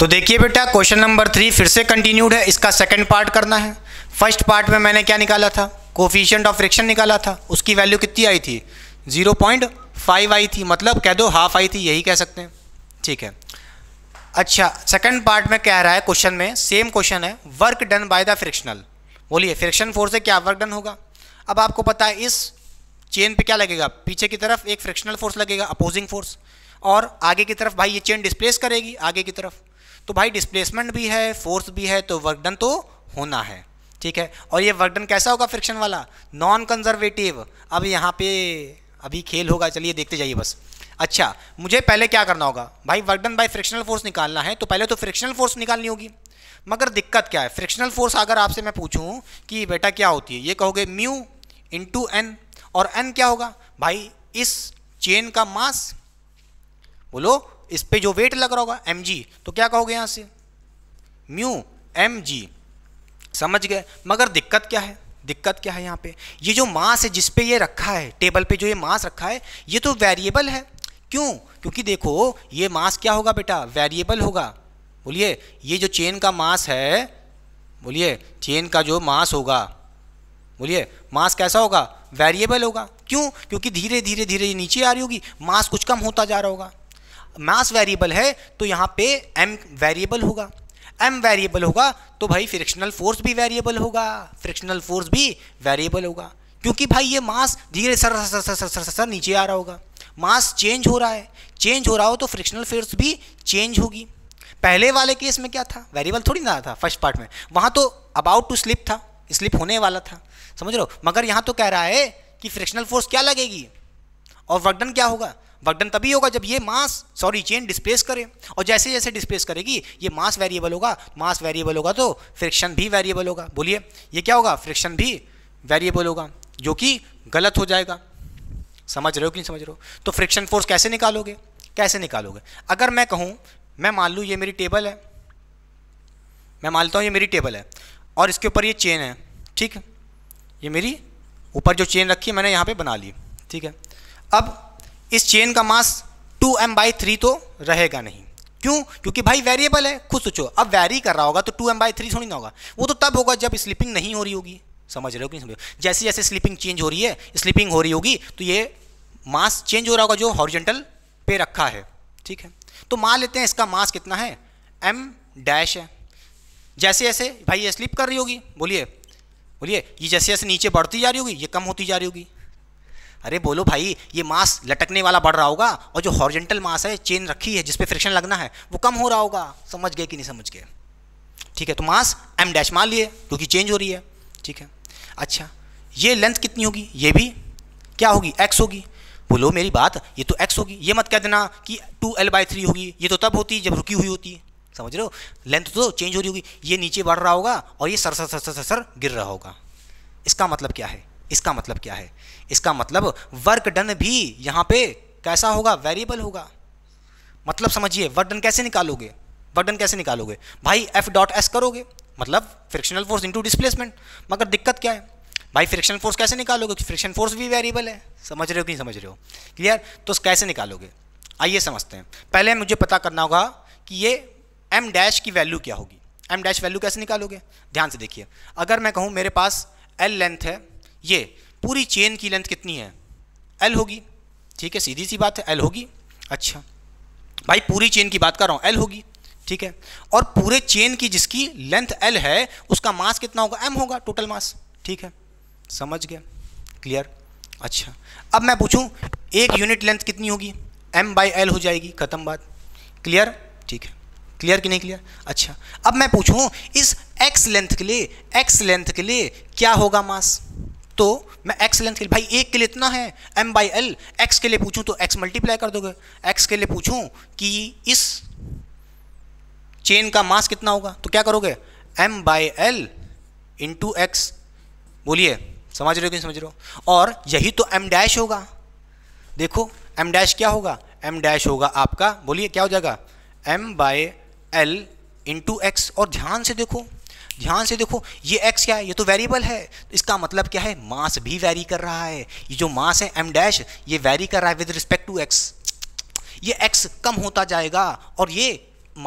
तो देखिए बेटा क्वेश्चन नंबर थ्री फिर से कंटिन्यूड है इसका सेकेंड पार्ट करना है फर्स्ट पार्ट में मैंने क्या निकाला था कोफिशियंट ऑफ फ्रिक्शन निकाला था उसकी वैल्यू कितनी आई थी जीरो पॉइंट फाइव आई थी मतलब कह दो हाफ आई थी यही कह सकते हैं ठीक है अच्छा सेकंड पार्ट में कह रहा है क्वेश्चन में सेम क्वेश्चन है work done by the frictional बोलिए फ्रिक्शन फोर्स से क्या वर्क डन होगा अब आपको पता है इस चेन पे क्या लगेगा पीछे की तरफ एक फ्रिक्शनल फोर्स लगेगा अपोजिंग फोर्स और आगे की तरफ भाई ये चेन डिस्प्लेस करेगी आगे की तरफ तो भाई डिस्प्लेसमेंट भी है फोर्स भी है तो वर्क डन तो होना है ठीक है और ये वर्क डन कैसा होगा फ्रिक्शन वाला नॉन कंजर्वेटिव अब यहाँ पे अभी खेल होगा चलिए देखते जाइए बस अच्छा मुझे पहले क्या करना होगा भाई work done by frictional force निकालना है तो पहले तो फ्रिक्शनल फोर्स निकालनी होगी मगर दिक्कत क्या है फ्रिक्शनल फोर्स अगर आपसे मैं पूछूं कि बेटा क्या होती है ये कहोगे म्यू इंटू एन और एन क्या होगा भाई इस चेन का मास बोलो इस पर जो वेट लग रहा होगा एम तो क्या कहोगे यहाँ से म्यू एम समझ गए मगर दिक्कत क्या है दिक्कत क्या है यहाँ पे ये जो मास है जिस पे ये रखा है टेबल पे जो ये मास रखा है ये तो वेरिएबल है क्यों क्योंकि देखो ये मास क्या होगा बेटा वेरिएबल होगा बोलिए ये जो चेन का मास है बोलिए चेन का जो मास होगा बोलिए मास कैसा होगा वेरिएबल होगा क्यों क्योंकि धीरे धीरे धीरे नीचे आ रही होगी मास कुछ कम होता जा रहा होगा मास वेरिएबल है तो यहाँ पे एम वेरिएबल होगा एम वेरिएबल होगा तो भाई फ्रिक्शनल फोर्स भी वेरिएबल होगा फ्रिक्शनल फोर्स भी वेरिएबल होगा क्योंकि भाई ये मास धीरे सर सर सर सर सर सर नीचे आ रहा होगा मास चेंज हो रहा है चेंज हो रहा हो तो फ्रिक्शनल फोर्स भी चेंज होगी पहले वाले केस में क्या था वेरिएबल थोड़ी ना था फर्स्ट पार्ट में वहाँ तो अबाउट टू स्लिप था स्लिप होने वाला था समझ रहे हो मगर यहाँ तो कह रहा है कि फ्रिक्शनल फोर्स क्या लगेगी और वर्कडन क्या होगा वर्कडन तभी होगा जब ये मास सॉरी चेन डिस्प्लेस करे और जैसे जैसे डिस्प्लेस करेगी ये मास वेरिएबल होगा मास वेरिएबल होगा तो फ्रिक्शन भी वेरिएबल होगा बोलिए ये क्या होगा फ्रिक्शन भी वेरिएबल होगा जो कि गलत हो जाएगा समझ रहे हो कि नहीं समझ रहे हो तो फ्रिक्शन फोर्स कैसे निकालोगे कैसे निकालोगे अगर मैं कहूँ मैं मान लूँ ये मेरी टेबल है मैं मानता हूँ ये मेरी टेबल है और इसके ऊपर ये चेन है ठीक है ये मेरी ऊपर जो चेन रखी है मैंने यहाँ पे बना ली ठीक है अब इस चेन का mass two M by three तो रहेगा नहीं क्यों क्योंकि भाई वेरिएबल है खुद सोचो अब वैरी कर रहा होगा तो टू एम बाई थ्री थोड़ी ना होगा वो तो तब होगा जब स्लिपिंग नहीं हो रही होगी समझ रहे हो कि नहीं समझ जैसे जैसे स्लिपिंग चेंज हो रही है स्लिपिंग हो रही होगी तो ये मास चेंज हो रहा होगा जो हॉर्जेंटल पे रखा है ठीक है तो मान लेते हैं इसका मास कितना है एम डैश है जैसे जैसे भाई ये स्लिप कर रही होगी बोलिए बोलिए ये जैसे जैसे नीचे बढ़ती जा रही होगी ये कम होती जा रही होगी अरे बोलो भाई ये मास लटकने वाला बढ़ रहा होगा और जो हॉर्जेंटल मास है चेन रखी है जिसपे फ्रिक्शन लगना है वो कम हो रहा होगा समझ गए कि नहीं समझ गए ठीक है तो मास एम डैश मान लिए क्योंकि चेंज हो रही है ठीक है अच्छा ये लेंथ कितनी होगी ये भी क्या होगी एक्स होगी बोलो मेरी बात ये तो एक्स होगी ये मत कह देना कि टू एल बाई थ्री होगी ये तो तब होती जब रुकी हुई होती समझ रहे हो लेंथ तो चेंज हो रही होगी ये नीचे बढ़ रहा होगा और ये सर सर सर सर सर गिर रहा होगा इसका मतलब क्या है इसका मतलब क्या है इसका मतलब वर्क डन भी यहाँ पे कैसा होगा वेरिएबल होगा मतलब समझिए वर्क डन कैसे निकालोगे वर्क डन कैसे निकालोगे भाई एफ डॉट एस करोगे मतलब फ्रिक्शनल फोर्स इंटू डिस्प्लेसमेंट मगर दिक्कत क्या है भाई फ्रिक्शन फोर्स कैसे निकालोगे फ्रिक्शन फोर्स भी वेरिएबल है समझ रहे हो कि नहीं समझ रहे हो क्लियर तो कैसे निकालोगे आइए समझते हैं पहले मुझे पता करना होगा कि ये एम डैश की वैल्यू क्या होगी एम डैश वैल्यू कैसे निकालोगे ध्यान से देखिए अगर मैं कहूँ मेरे पास एल लेंथ है ये पूरी चेन की लेंथ कितनी है एल होगी ठीक है सीधी सी बात है एल होगी अच्छा भाई पूरी चेन की बात कर रहा हूँ एल होगी ठीक है और पूरे चेन की जिसकी लेंथ एल है उसका मास कितना होगा एम होगा टोटल मास ठीक है समझ गया क्लियर अच्छा अब मैं पूछूँ एक यूनिट लेंथ कितनी होगी एम बाई एल हो जाएगी खत्म बात क्लियर ठीक है क्लियर कि नहीं क्लियर अच्छा अब मैं पूछूँ इस एक्स लेंथ के लिए एक्स लेंथ के लिए क्या होगा मास तो मैं एक्स लेंथ के लिए भाई एक के लिए इतना है एम बाई एल एक्स के लिए पूछूं तो एक्स मल्टीप्लाई कर दोगे एक्स के लिए पूछूं कि इस चेन का मास कितना होगा तो क्या करोगे m by L into x बोलिए समझ रहे हो कि समझ रहे हो और यही तो एम डैश होगा देखो एम डैश क्या होगा एम डैश होगा आपका बोलिए क्या हो जाएगा m by L into x और ध्यान से देखो ध्यान से देखो ये एक्स क्या है ये तो वेरिएबल है इसका मतलब क्या है मास भी वेरी कर रहा है ये जो मास है एम डैश ये वेरी कर रहा है विद रिस्पेक्ट टू एक्स ये एक्स कम होता जाएगा और ये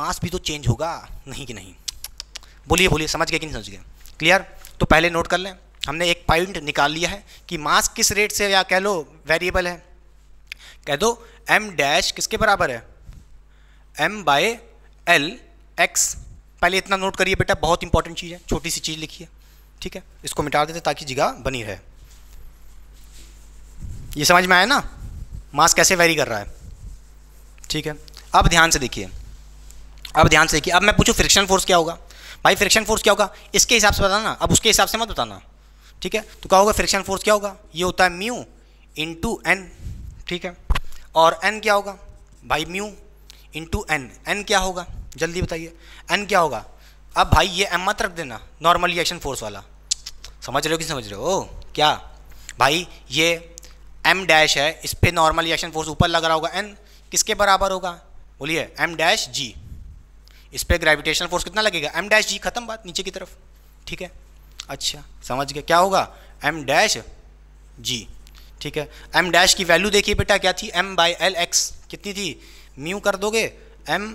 मास भी तो चेंज होगा नहीं कि नहीं बोलिए बोलिए समझ गए कि नहीं समझ गए क्लियर तो पहले नोट कर लें हमने एक पॉइंट निकाल लिया है कि मास किस रेट से या कह लो वेरिएबल है कह दो एम डैश किसके बराबर है एम बाय एल एक्स पहले इतना नोट करिए बेटा बहुत इंपॉर्टेंट चीज़ है छोटी सी चीज़ लिखिए ठीक है इसको मिटा देते ताकि जिगा बनी रहे ये समझ में आया ना मास कैसे वेरी कर रहा है ठीक है अब ध्यान से देखिए अब ध्यान से देखिए अब मैं पूछूँ फ्रिक्शन फोर्स क्या होगा भाई फ्रिक्शन फोर्स क्या होगा इसके हिसाब से बताना अब उसके हिसाब से मत बताना ठीक है तो क्या होगा फ्रिक्शन फोर्स क्या होगा ये होता है म्यू इंटू एन ठीक है और एन क्या होगा भाई म्यू इंटू एन एन क्या होगा जल्दी बताइए एन क्या होगा अब भाई ये एम मत रख देना नॉर्मल रिएक्शन फोर्स वाला समझ रहे हो कि समझ रहे हो क्या भाई ये एम डैश है इस पर नॉर्मल रिएक्शन फोर्स ऊपर लग रहा होगा एन किसके बराबर होगा बोलिए एम डैश जी इस पर ग्रेविटेशन फोर्स कितना लगेगा एम डैश जी खत्म बात नीचे की तरफ ठीक है अच्छा समझ गए क्या होगा एम डैश जी ठीक है एम डैश की वैल्यू देखिए बेटा क्या थी एम बाई एल एक्स कितनी थी म्यू कर दोगे एम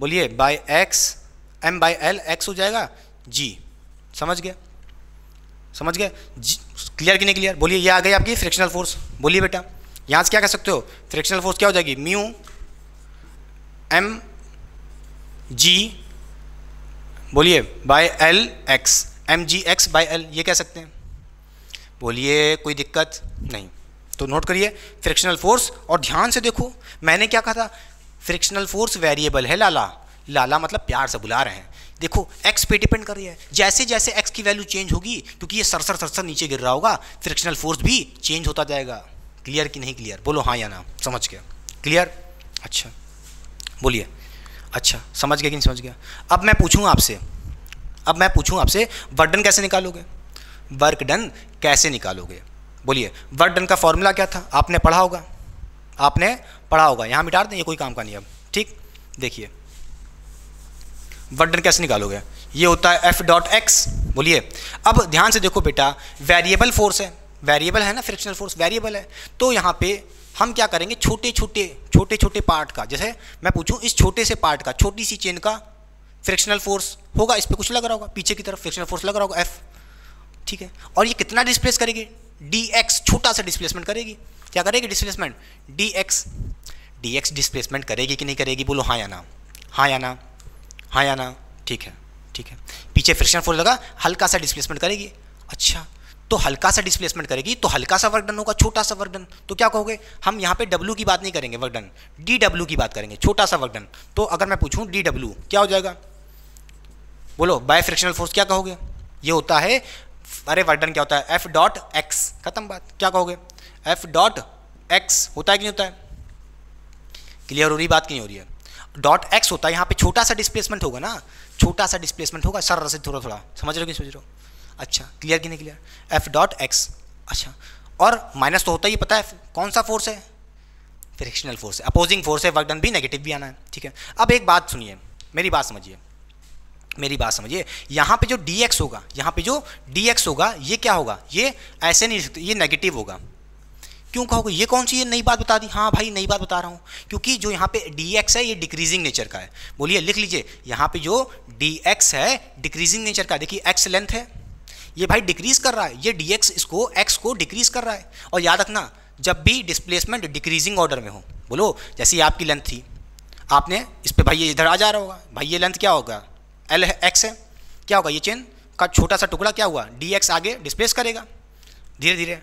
बोलिए by x m by L x हो जाएगा जी समझ गया समझ गया क्लियर कि नहीं क्लियर बोलिए ये आ गई आपकी फ्रिक्शनल फोर्स बोलिए बेटा यहाँ से क्या कर सकते हो फ्रिक्शनल फोर्स क्या हो जाएगी म्यू एम जी बोलिए by L x m g x by L ये कह सकते हैं बोलिए कोई दिक्कत नहीं तो नोट करिए फ्रिक्शनल फोर्स और ध्यान से देखो मैंने क्या कहा था फ्रिक्शनल फोर्स वेरिएबल है लाला लाला मतलब प्यार से बुला रहे हैं देखो एक्स पे डिपेंड कर रही है जैसे जैसे एक्स की वैल्यू चेंज होगी क्योंकि ये सरसर सरसर नीचे गिर रहा होगा फ्रिक्शनल फोर्स भी चेंज होता जाएगा क्लियर कि नहीं क्लियर बोलो हाँ या ना समझ गया क्लियर अच्छा बोलिए अच्छा समझ गया कि नहीं समझ गया अब मैं पूछूँ आपसे अब मैं पूछूँ आपसे वर्क डन कैसे निकालोगे वर्क डन कैसे निकालोगे बोलिए वर्क डन का फॉर्मूला क्या था आपने पढ़ा होगा आपने पढ़ा होगा यहाँ मिटा दें ये कोई काम का नहीं अब ठीक देखिए वर्डन कैसे निकालोगे ये होता है एफ डॉट एक्स बोलिए अब ध्यान से देखो बेटा वेरिएबल फोर्स है वेरिएबल है ना फ्रिक्शनल फोर्स वेरिएबल है तो यहाँ पे हम क्या करेंगे छोटे छोटे छोटे छोटे पार्ट का जैसे मैं पूछूँ इस छोटे से पार्ट का छोटी सी चेन का फ्रिक्शनल फोर्स होगा इस पर कुछ लग रहा होगा पीछे की तरफ फ्रिक्शनल फोर्स लग रहा होगा एफ ठीक है और ये कितना डिस्प्लेस करेगी डी एक्स छोटा सा डिस्प्लेसमेंट करेगी क्या करेगी displacement d x d x displacement करेगी कि नहीं करेगी बोलो हाँ या ना हाँ या ना हाँ या ना ठीक है ठीक है पीछे फ्रिक्शन फोर्स लगा हल्का सा डिस्प्लेसमेंट करेगी अच्छा तो हल्का सा डिस्प्लेसमेंट करेगी तो हल्का सा वर्कडन होगा छोटा सा वर्कडन तो क्या कहोगे हम यहाँ पे डब्ल्यू की बात नहीं करेंगे वर्कडन डी डब्ल्यू की बात करेंगे छोटा सा वर्कडन तो अगर मैं पूछूँ डी डब्ल्यू क्या हो जाएगा बोलो बाय फ्रिक्शनल फोर्स क्या कहोगे ये होता है अरे वर्कडन क्या होता है एफ डॉट एक्स खत्म बात क्या कहोगे एफ डॉट एक्स होता है कि नहीं होता है क्लियर हो रही बात नहीं हो रही है डॉट एक्स होता है यहाँ पे छोटा सा डिस्प्लेसमेंट होगा ना छोटा सा डिस्प्लेसमेंट होगा सर रसे थोड़ा थोड़ा समझ रहे हो कि समझ रहे हो अच्छा क्लियर कि नहीं क्लियर एफ डॉट एक्स अच्छा और माइनस तो होता ही पता है कौन सा फोर्स है फ्रिक्शनल फोर्स है अपोजिंग फोर्स है वर्कडन भी नेगेटिव भी आना है ठीक है अब एक बात सुनिए मेरी बात समझिए मेरी बात समझिए यहाँ पे जो डी एक्स होगा यहाँ पे जो डी एक्स होगा ये क्या होगा ये ऐसे नहीं ये नेगेटिव होगा क्यों कहोगे ये कौन सी ये नई बात बता दी हाँ भाई नई बात बता रहा हूँ क्योंकि जो यहाँ पे डी एक्स है ये डिक्रीजिंग नेचर का है बोलिए लिख लीजिए यहाँ पे जो डी एक्स है डिक्रीजिंग नेचर का देखिए एक्स लेंथ है ये भाई डिक्रीज कर रहा है ये डी एक्स इसको एक्स को डिक्रीज कर रहा है और याद रखना जब भी डिस्प्लेसमेंट डिक्रीजिंग ऑर्डर में हो बोलो जैसे आपकी लेंथ थी आपने इस पर भाई ये इधर आ जा रहा होगा भाई ये लेंथ क्या होगा एल एक्स है क्या होगा ये चेन का छोटा सा टुकड़ा क्या हुआ डी एक्स आगे डिस्प्लेस करेगा धीरे धीरे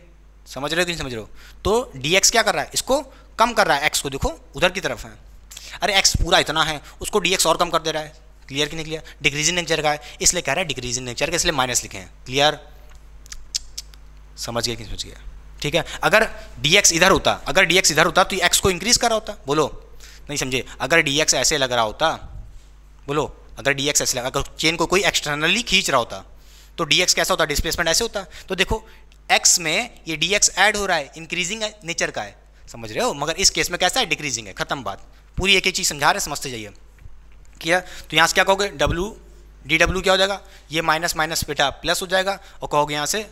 समझ रहे हो कि नहीं समझ रहे हो तो डीएक्स क्या कर रहा है इसको कम कर रहा है एक्स को देखो उधर की तरफ है अरे एक्स पूरा इतना है उसको डी और कम कर दे रहा है क्लियर कि नहीं क्लियर इन नेचर का है इसलिए कह रहा है इन नेचर का इसलिए माइनस लिखे हैं क्लियर समझ गया कि समझ गया ठीक है अगर डी इधर होता अगर डी इधर होता तो एक्स को इंक्रीज कर रहा होता बोलो नहीं समझे अगर डी ऐसे लग रहा होता बोलो अगर डी ऐसे लगा अगर चेन को कोई एक्सटर्नली खींच रहा होता तो डी कैसा होता डिस्प्लेसमेंट ऐसे होता तो देखो एक्स में ये डी एक्स ऐड हो रहा है इंक्रीजिंग है नेचर का है समझ रहे हो मगर इस केस में कैसा है डिक्रीजिंग है खत्म बात पूरी एक एक चीज़ समझा रहे समझते जाइए किया तो यहाँ से क्या कहोगे डब्ल्यू डी डब्ल्यू क्या हो जाएगा ये माइनस माइनस बेटा प्लस हो जाएगा और कहोगे यहाँ से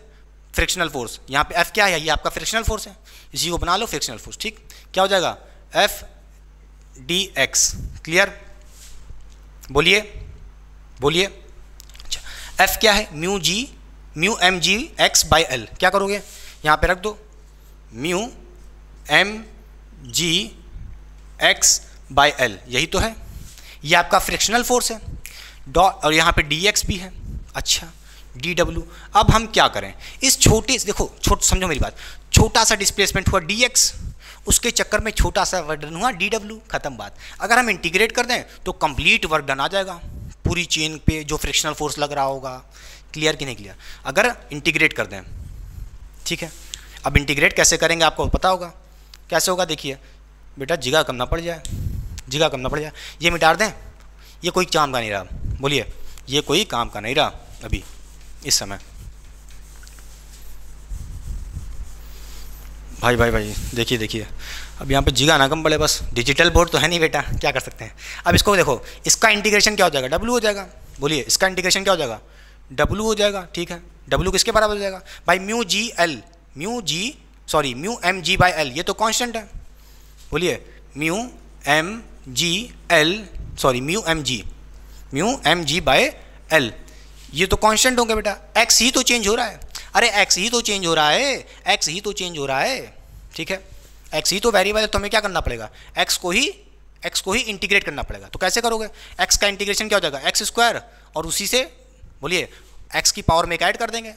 फ्रिक्शनल फोर्स यहाँ पे एफ क्या है ये आपका फ्रिक्शनल फोर्स है इसी को बना लो फ्रिक्शनल फोर्स ठीक क्या हो जाएगा एफ डी एक्स क्लियर बोलिए बोलिए अच्छा एफ क्या है mu g mu m g x by L क्या करोगे यहाँ पे रख दो mu m g x by L यही तो है ये आपका फ्रिक्शनल फोर्स है डॉट और यहाँ पे डी एक्स भी है अच्छा डी डब्ल्यू अब हम क्या करें इस छोटे देखो छोट समझो मेरी बात छोटा सा डिस्प्लेसमेंट हुआ डी एक्स उसके चक्कर में छोटा सा वर्क डन हुआ डी डब्ल्यू खत्म बात अगर हम इंटीग्रेट कर दें तो कंप्लीट वर्क डन आ जाएगा पूरी चेन पे जो फ्रिक्शनल फोर्स लग रहा होगा क्लियर कि नहीं क्लियर अगर इंटीग्रेट कर दें ठीक है अब इंटीग्रेट कैसे करेंगे आपको पता होगा कैसे होगा देखिए बेटा जिगा कम ना पड़ जाए जिगा कम ना पड़ जाए ये मिटार दें ये कोई काम का नहीं रहा बोलिए ये कोई काम का नहीं रहा अभी इस समय भाई भाई भाई देखिए देखिए अब यहाँ पे जिगा ना कम पड़े बस डिजिटल बोर्ड तो है नहीं बेटा क्या कर सकते हैं अब इसको देखो इसका इंटीग्रेशन क्या हो जाएगा डब्ल्यू हो जाएगा बोलिए इसका इंटीग्रेशन क्या हो जाएगा डब्लू हो जाएगा ठीक है डब्लू किसके बराबर हो जाएगा भाई mu g L mu g sorry mu m g by L ये तो कॉन्स्टेंट है बोलिए mu m ji L sorry mu m g mu m g by L ये तो कॉन्स्टेंट होंगे बेटा एक्स ही तो चेंज हो रहा है अरे एक्स ही तो चेंज हो रहा है एक्स ही तो चेंज हो रहा है ठीक है एक्स ही तो वेरिएबल है तो हमें क्या करना पड़ेगा एक्स को ही एक्स को ही इंटीग्रेट करना पड़ेगा तो कैसे करोगे एक्स का इंटीग्रेशन क्या हो जाएगा एक्स स्क्वायर और उसी से बोलिए एक्स की पावर में एक ऐड कर देंगे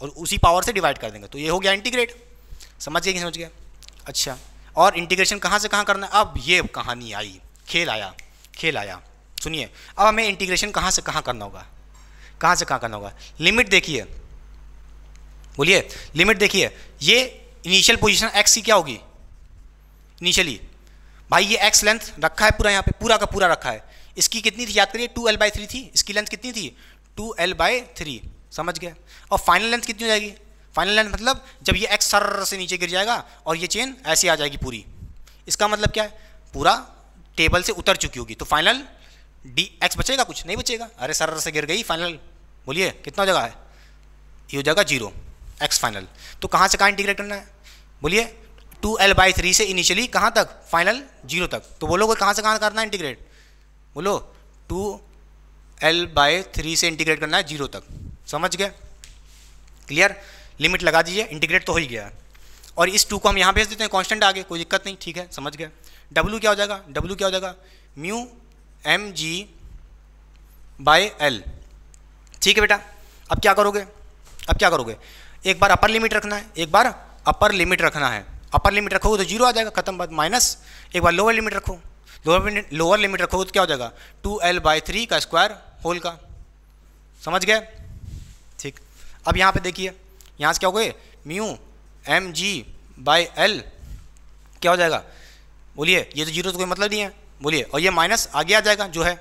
और उसी पावर से डिवाइड कर देंगे तो ये हो गया इंटीग्रेट समझ गए कि समझ गया अच्छा और इंटीग्रेशन कहाँ से कहाँ करना अब ये कहानी आई खेल आया खेल आया सुनिए अब हमें इंटीग्रेशन कहाँ से कहाँ करना होगा कहाँ से कहाँ करना होगा लिमिट देखिए बोलिए लिमिट देखिए ये इनिशियल पोजिशन एक्स की क्या होगी इनिशियली भाई ये एक्स लेंथ रखा है पूरा यहाँ पे पूरा का पूरा रखा है इसकी कितनी थी याद करिए टू एल बाई थ्री थी इसकी लेंथ कितनी थी टू एल बाई थ्री समझ गया और फाइनल लेंथ कितनी हो जाएगी फाइनल लेंथ मतलब जब ये एक्स सर से नीचे गिर जाएगा और ये चेन ऐसी आ जाएगी पूरी इसका मतलब क्या है पूरा टेबल से उतर चुकी होगी तो फाइनल डी एक्स बचेगा कुछ नहीं बचेगा अरे सर से गिर गई फाइनल बोलिए कितना जगह है ये हो जाएगा जीरो एक्स फाइनल तो कहाँ से कहाँ इंटीग्रेट करना है बोलिए टू एल बाई थ्री से इनिशियली कहाँ तक फाइनल जीरो तक तो बोलोगे कहाँ से कहाँ करना है इंटीग्रेट बोलो टू एल बाय थ्री से इंटीग्रेट करना है जीरो तक समझ गया क्लियर लिमिट लगा दीजिए इंटीग्रेट तो हो ही गया और इस टू को हम यहाँ भेज देते हैं कॉन्स्टेंट आगे कोई दिक्कत नहीं ठीक है समझ गया डब्ल्यू क्या हो जाएगा डब्ल्यू क्या हो जाएगा mu m g by L ठीक है बेटा अब क्या करोगे अब क्या करोगे एक बार अपर लिमिट रखना है एक बार अपर लिमिट रखना है अपर लिमिट रखोगे तो जीरो आ जाएगा खत्म बात माइनस एक बार लोअर लिमिट रखो लोअर लिमिट लोअर लिमिट रखोगे तो क्या हो जाएगा टू एल बाय थ्री का स्क्वायर होल का समझ गए ठीक अब यहाँ पे देखिए यहाँ से क्या हो गए mu m g by L क्या हो जाएगा बोलिए ये तो जीरो तो कोई मतलब नहीं है बोलिए और ये माइनस आगे आ जाएगा जो है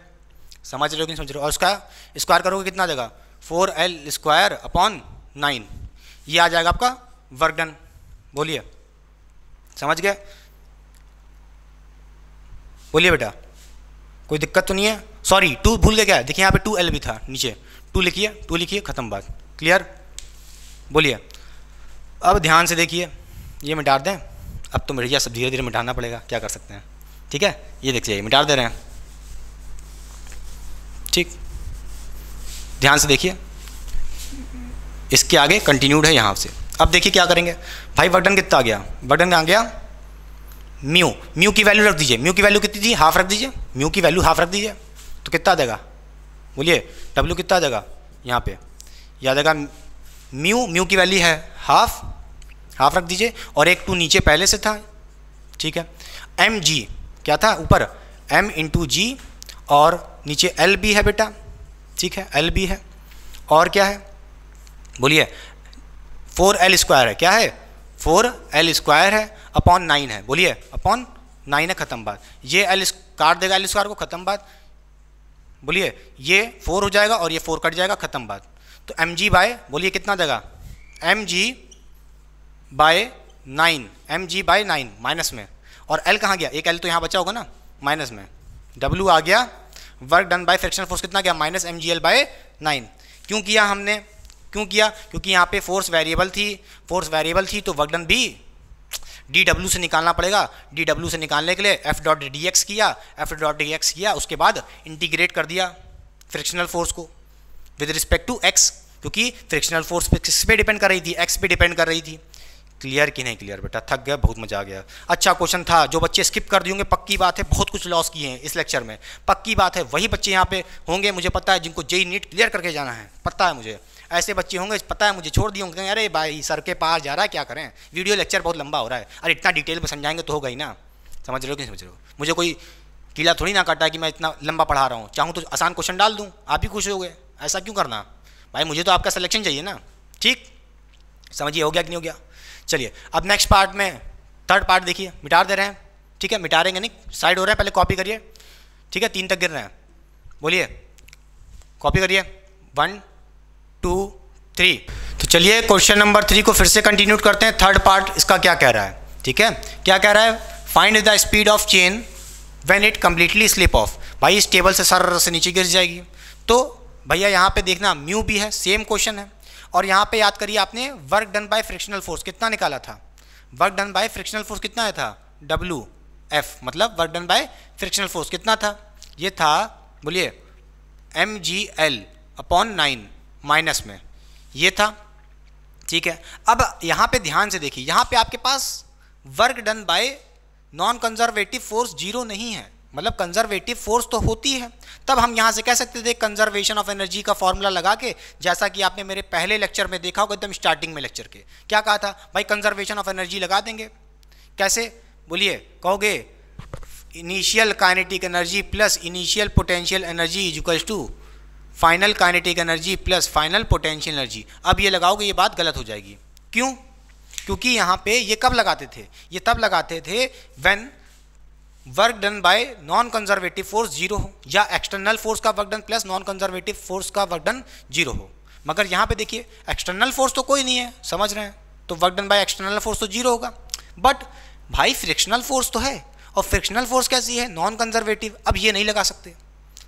समझ रहे हो कि नहीं समझ रहे हो और उसका स्क्वायर करोगे कितना आ जाएगा four L square upon nine ये आ जाएगा आपका वर्क डन बोलिए समझ गए बोलिए बेटा कोई दिक्कत तो नहीं है सॉरी टू भूल गया क्या देखिए यहाँ पे टू एल भी था नीचे टू लिखिए टू लिखिए ख़त्म बात क्लियर बोलिए अब ध्यान से देखिए ये मिटार दें अब तो मिटिया सब धीरे धीरे मिटाना पड़ेगा क्या कर सकते हैं ठीक है ये देखिए मिटार दे रहे हैं ठीक ध्यान से देखिए इसके आगे कंटिन्यूड है यहाँ से अब देखिए क्या करेंगे भाई बटन कितना आ गया बटन आ गया म्यू म्यू की वैल्यू रख दीजिए म्यू की वैल्यू कितनी थी हाफ रख दीजिए म्यू की वैल्यू हाफ रख दीजिए तो कितना आ जाएगा बोलिए डब्ल्यू कितना आ जाएगा यहाँ पे याद आएगा म्यू म्यू की वैल्यू है हाफ हाफ रख दीजिए और एक टू नीचे पहले से था ठीक है एम जी क्या था ऊपर एम इंटू जी और नीचे एल बी है बेटा ठीक है एल बी है और क्या है बोलिए फोर एल स्क्वायर है क्या है फोर एल स्क्वायर है अपॉन नाइन है बोलिए अपॉन नाइन है खत्म बात ये एल काट देगा एल स्क्वायर को खत्म बात बोलिए ये फोर हो जाएगा और ये फोर कट जाएगा खत्म बात तो एम जी बाय बोलिए कितना देगा m g by nine M g by nine minus में और एल कहाँ गया एक एल तो यहाँ बचा होगा ना माइनस में डब्ल्यू आ गया work done by fraction force कितना गया minus m G L by nine क्यों किया हमने क्यों किया क्योंकि यहाँ पे फोर्स वेरिएबल थी फोर्स वेरिएबल थी तो वर्कडन भी डी डब्ल्यू से निकालना पड़ेगा डी डब्ल्यू से निकालने के लिए एफ डॉट डी एक्स किया एफ डॉट डी एक्स किया उसके बाद इंटीग्रेट कर दिया फ्रिक्शनल फोर्स को विद रिस्पेक्ट टू एक्स क्योंकि फ्रिक्शनल फोर्स पे किस पे डिपेंड कर रही थी एक्स पे डिपेंड कर रही थी क्लियर कि नहीं क्लियर बेटा थक गया बहुत मजा आ गया अच्छा क्वेश्चन था जो बच्चे स्किप कर दिए होंगे पक्की बात है बहुत कुछ लॉस किए हैं इस लेक्चर में पक्की बात है वही बच्चे यहाँ पे होंगे मुझे पता है जिनको जेई नीट क्लियर करके जाना है पता है मुझे ऐसे बच्चे होंगे पता है मुझे छोड़ दिए होंगे अरे भाई सर के पास जा रहा है क्या करें वीडियो लेक्चर बहुत लंबा हो रहा है अरे इतना डिटेल में समझाएंगे तो हो गई ना समझ रहे हो कि समझ रहे हो मुझे कोई किला थोड़ी ना काटा कि मैं इतना लंबा पढ़ा रहा हूँ चाहूँ तो आसान क्वेश्चन डाल दूँ आप भी खुश हो गए ऐसा क्यों करना भाई मुझे तो आपका सिलेक्शन चाहिए ना ठीक समझिए हो गया कि नहीं हो गया चलिए अब नेक्स्ट पार्ट में थर्ड पार्ट देखिए मिटार दे रहे हैं ठीक है मिटारेंगे नहीं साइड हो रहे हैं पहले कॉपी करिए ठीक है तीन तक गिर रहे हैं बोलिए कॉपी करिए वन टू थ्री तो चलिए क्वेश्चन नंबर थ्री को फिर से कंटिन्यू करते हैं थर्ड पार्ट इसका क्या कह रहा है ठीक है क्या कह रहा है find the speed of chain when it completely slip off भाई इस टेबल से सर से नीचे गिर जाएगी तो भैया यहाँ पे देखना म्यू भी है सेम क्वेश्चन है और यहाँ पे याद करिए आपने work done by frictional force कितना निकाला था work done by frictional force कितना आया था डब्ल्यू एफ मतलब work done by frictional force कितना था ये था बोलिए M G L upon nine minus में ये था ठीक है अब यहाँ पे ध्यान से देखिए यहाँ पे आपके पास work done by non conservative force zero नहीं है मतलब कंजर्वेटिव फोर्स तो होती है तब हम यहाँ से कह सकते थे कंजर्वेशन ऑफ एनर्जी का फॉर्मूला लगा के जैसा कि आपने मेरे पहले लेक्चर में देखा होगा एकदम स्टार्टिंग में लेक्चर के क्या कहा था भाई कंजर्वेशन ऑफ एनर्जी लगा देंगे कैसे बोलिए कहोगे initial kinetic energy plus initial potential energy is equals to final kinetic energy plus final potential energy अब ये लगाओगे ये बात गलत हो जाएगी क्यों क्योंकि यहाँ पे ये कब लगाते थे ये तब लगाते थे when work done by non conservative force zero हो या एक्सटर्नल फोर्स का work done plus non conservative force का वर्क डन जीरो हो मगर यहाँ पे देखिए एक्सटर्नल फोर्स तो कोई नहीं है समझ रहे हैं तो work done by external force तो जीरो होगा बट भाई फ्रिक्शनल फोर्स तो है और फ्रिक्शनल फोर्स कैसी है नॉन कंजर्वेटिव अब ये नहीं लगा सकते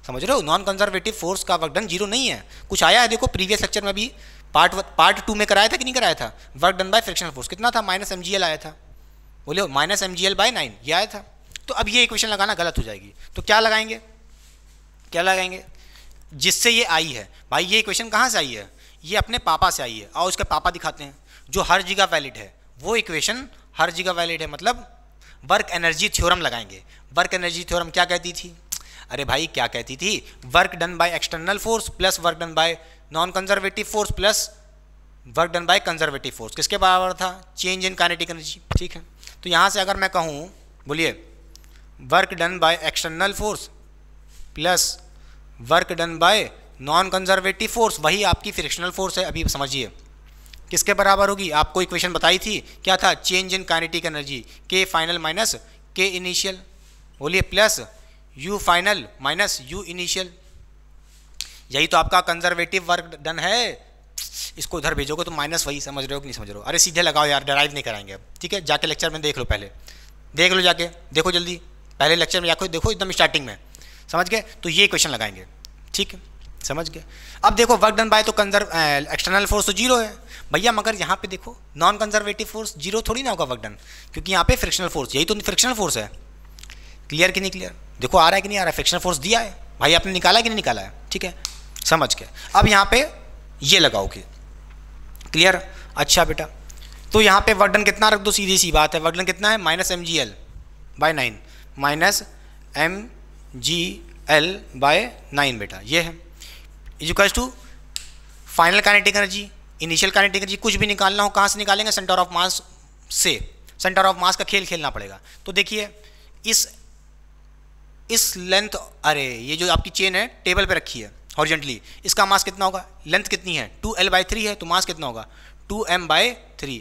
समझ रहे हो नॉन कंजर्वेटिव फोर्स का वर्क डन जीरो नहीं है कुछ आया है देखो प्रीवियस लेक्चर में भी पार्ट पार्ट टू में कराया था कि नहीं कराया था work done by frictional force कितना था माइनस एम आया था बोले minus m G L by nine ये आया था तो अब ये इक्वेशन लगाना गलत हो जाएगी तो क्या लगाएंगे क्या लगाएंगे जिससे ये आई है भाई ये इक्वेशन कहाँ से आई है ये अपने पापा से आई है और उसके पापा दिखाते हैं जो हर जगह वैलिड है वो इक्वेशन हर जगह वैलिड है मतलब वर्क एनर्जी थ्योरम लगाएंगे वर्क एनर्जी थ्योरम क्या कहती थी अरे भाई क्या कहती थी work done by external force plus work done by non conservative force plus work done by conservative force किसके बराबर था चेंज इन कानेटिक एनर्जी ठीक है तो यहाँ से अगर मैं कहूँ बोलिए work done by external force plus work done by non conservative force वही आपकी फ्रिक्शनल फोर्स है अभी समझिए किसके बराबर होगी आपको इक्वेशन बताई थी क्या था चेंज इन कानेटिक एनर्जी के फाइनल माइनस के इनिशियल बोलिए plus U final minus U initial यही तो आपका कंजर्वेटिव वर्क डन है इसको उधर भेजोगे तो माइनस वही समझ रहे हो कि नहीं समझ रहे हो अरे सीधे लगाओ यार डराइव नहीं कराएंगे अब ठीक है जाके लेक्चर में देख लो पहले देख लो जाके देखो जल्दी पहले लेक्चर में जाकर देखो एकदम स्टार्टिंग में समझ गए तो ये क्वेश्चन लगाएंगे ठीक है समझ गए अब देखो वर्क डन बाय तो कंजर्व एक्सटर्नल फोर्स तो जीरो है भैया मगर यहाँ पे देखो नॉन कंजर्वेटिव फोर्स जीरो थोड़ी ना होगा वर्क डन क्योंकि यहाँ पे फ्रिक्शनल फोर्स यही तो फ्रिक्शनल फोर्स है क्लियर कि नहीं क्लियर देखो आ रहा है कि नहीं आ रहा है फ्रिक्शन फोर्स दिया है भाई आपने निकाला कि नहीं निकाला है ठीक है समझ के अब यहाँ पे ये लगाओगे क्लियर अच्छा बेटा तो यहाँ पे वर्डन कितना रख दो सीधी सी बात है वर्डन कितना है minus m G L by nine minus m G L by nine बेटा ये है equals to final kinetic energy initial kinetic energy कुछ भी निकालना हो कहाँ से निकालेंगे सेंटर ऑफ मास से सेंटर ऑफ मास का खेल खेलना पड़ेगा तो देखिए इस इस लेंथ अरे ये जो आपकी चेन है टेबल पे रखी है हॉर्जेंटली इसका मास कितना होगा लेंथ कितनी है टू एल बाई थ्री है तो मास कितना होगा two M by three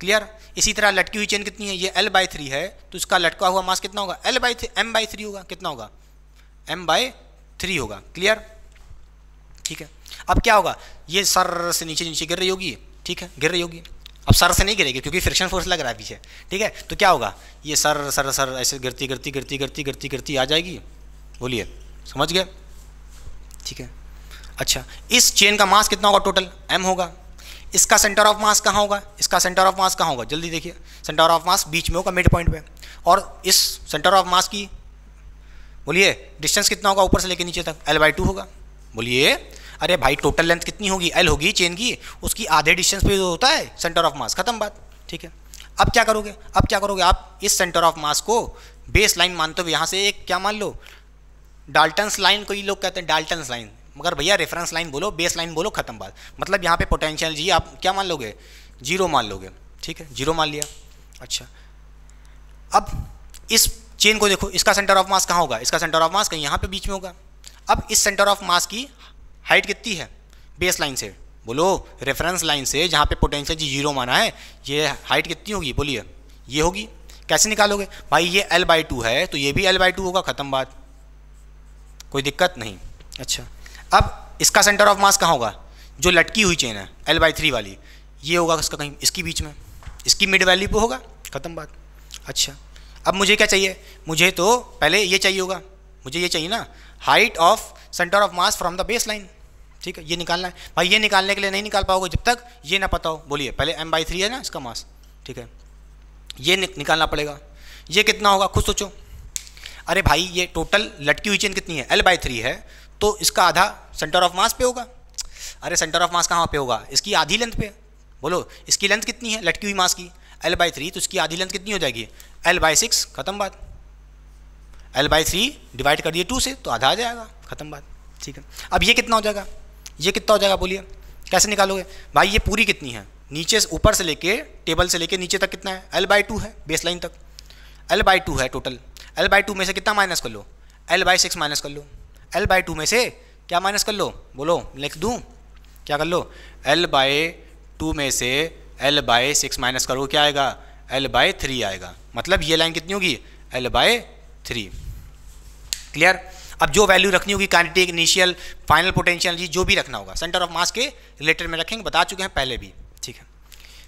clear इसी तरह लटकी हुई चेन कितनी है ये एल बाई थ्री है तो इसका लटका हुआ मास कितना होगा l by three M by three होगा कितना होगा एम बाई थ्री होगा क्लियर ठीक है अब क्या होगा ये सर से नीचे नीचे गिर रही होगी ठीक है गिर रही होगी अब सर से नहीं गिरेगी क्योंकि फ्रिक्शन फोर्स लग रहा है पीछे ठीक है तो क्या होगा ये सर सर सर ऐसे गिरती गिरती गिरती गिरती गिरती गिरती आ जाएगी बोलिए समझ गए ठीक है अच्छा इस चेन का मास कितना होगा टोटल एम होगा इसका सेंटर ऑफ मास कहाँ होगा इसका सेंटर ऑफ मास कहाँ होगा जल्दी देखिए सेंटर ऑफ मास बीच में होगा मिड पॉइंट पे और इस सेंटर ऑफ मास की बोलिए डिस्टेंस कितना होगा ऊपर से लेके नीचे तक एल बाई टू होगा बोलिए अरे भाई टोटल लेंथ कितनी होगी एल होगी चेन की उसकी आधे डिस्टेंस पे जो होता है सेंटर ऑफ मास खत्म बात ठीक है अब क्या करोगे अब क्या करोगे आप इस सेंटर ऑफ मास को बेस लाइन मानते हो यहाँ से एक क्या मान लो डाल्टन्स लाइन को ये लोग कहते हैं डाल्टन्स लाइन मगर भैया रेफरेंस लाइन बोलो बेस लाइन बोलो खत्म बात मतलब यहाँ पे पोटेंशियल जी आप क्या मान लोगे जीरो मान लोगे ठीक है जीरो मान लिया अच्छा अब इस चेन को देखो इसका सेंटर ऑफ मास कहाँ होगा इसका सेंटर ऑफ मास कहीं यहाँ पे बीच में होगा अब इस सेंटर ऑफ मास की हाइट कितनी है बेस लाइन से बोलो रेफरेंस लाइन से जहाँ पे पोटेंशियल जी जीरो माना है ये हाइट कितनी होगी बोलिए ये होगी कैसे निकालोगे भाई ये एल बाई टू है तो ये भी एल बाई टू होगा ख़त्म बात कोई दिक्कत नहीं अच्छा अब इसका सेंटर ऑफ मास कहाँ होगा जो लटकी हुई चेन है एल बाई थ्री वाली ये होगा इसका कहीं इसकी बीच में इसकी मिड वैल्यू पे होगा ख़त्म बात अच्छा अब मुझे क्या चाहिए मुझे तो पहले ये चाहिए होगा मुझे ये चाहिए ना height of centre of mass from the base line ठीक है ये निकालना है भाई ये निकालने के लिए नहीं निकाल पाओगे जब तक ये ना पता हो बोलिए पहले एम बाई थ्री है ना इसका मास ठीक है ये नि निकालना पड़ेगा ये कितना होगा खुद सोचो अरे भाई ये टोटल लटकी हुई चेन कितनी है एल बाई थ्री है तो इसका आधा सेंटर ऑफ मास पे होगा अरे सेंटर ऑफ मास कहाँ पे होगा इसकी आधी लेंथ पे बोलो इसकी लेंथ कितनी है लटकी हुई मास की एल बाई थ्री तो इसकी आधी लेंथ कितनी हो जाएगी एल बाई सिक्स खत्म बात एल बाई थ्री डिवाइड कर दिए टू से तो आधा आ जाएगा खत्म बात ठीक है अब ये कितना हो जाएगा ये कितना हो जाएगा बोलिए कैसे निकालोगे भाई ये पूरी कितनी है नीचे से ऊपर से लेके टेबल से लेके नीचे तक कितना है एल बाई टू है बेस लाइन तक एल बाई टू है टोटल एल बाई टू में से कितना माइनस कर लो एल बाई सिक्स माइनस कर लो एल बाई टू में से क्या माइनस कर लो बोलो लिख दूँ क्या कर लो एल बाई टू में से एल बाई सिक्स माइनस करो क्या आएगा एल बाई थ्री आएगा मतलब ये लाइन कितनी होगी एल बाई थ्री क्लियर अब जो वैल्यू रखनी होगी quantity initial final potential energy जो भी रखना होगा सेंटर ऑफ मास के रिलेटेड में रखेंगे बता चुके हैं पहले भी ठीक है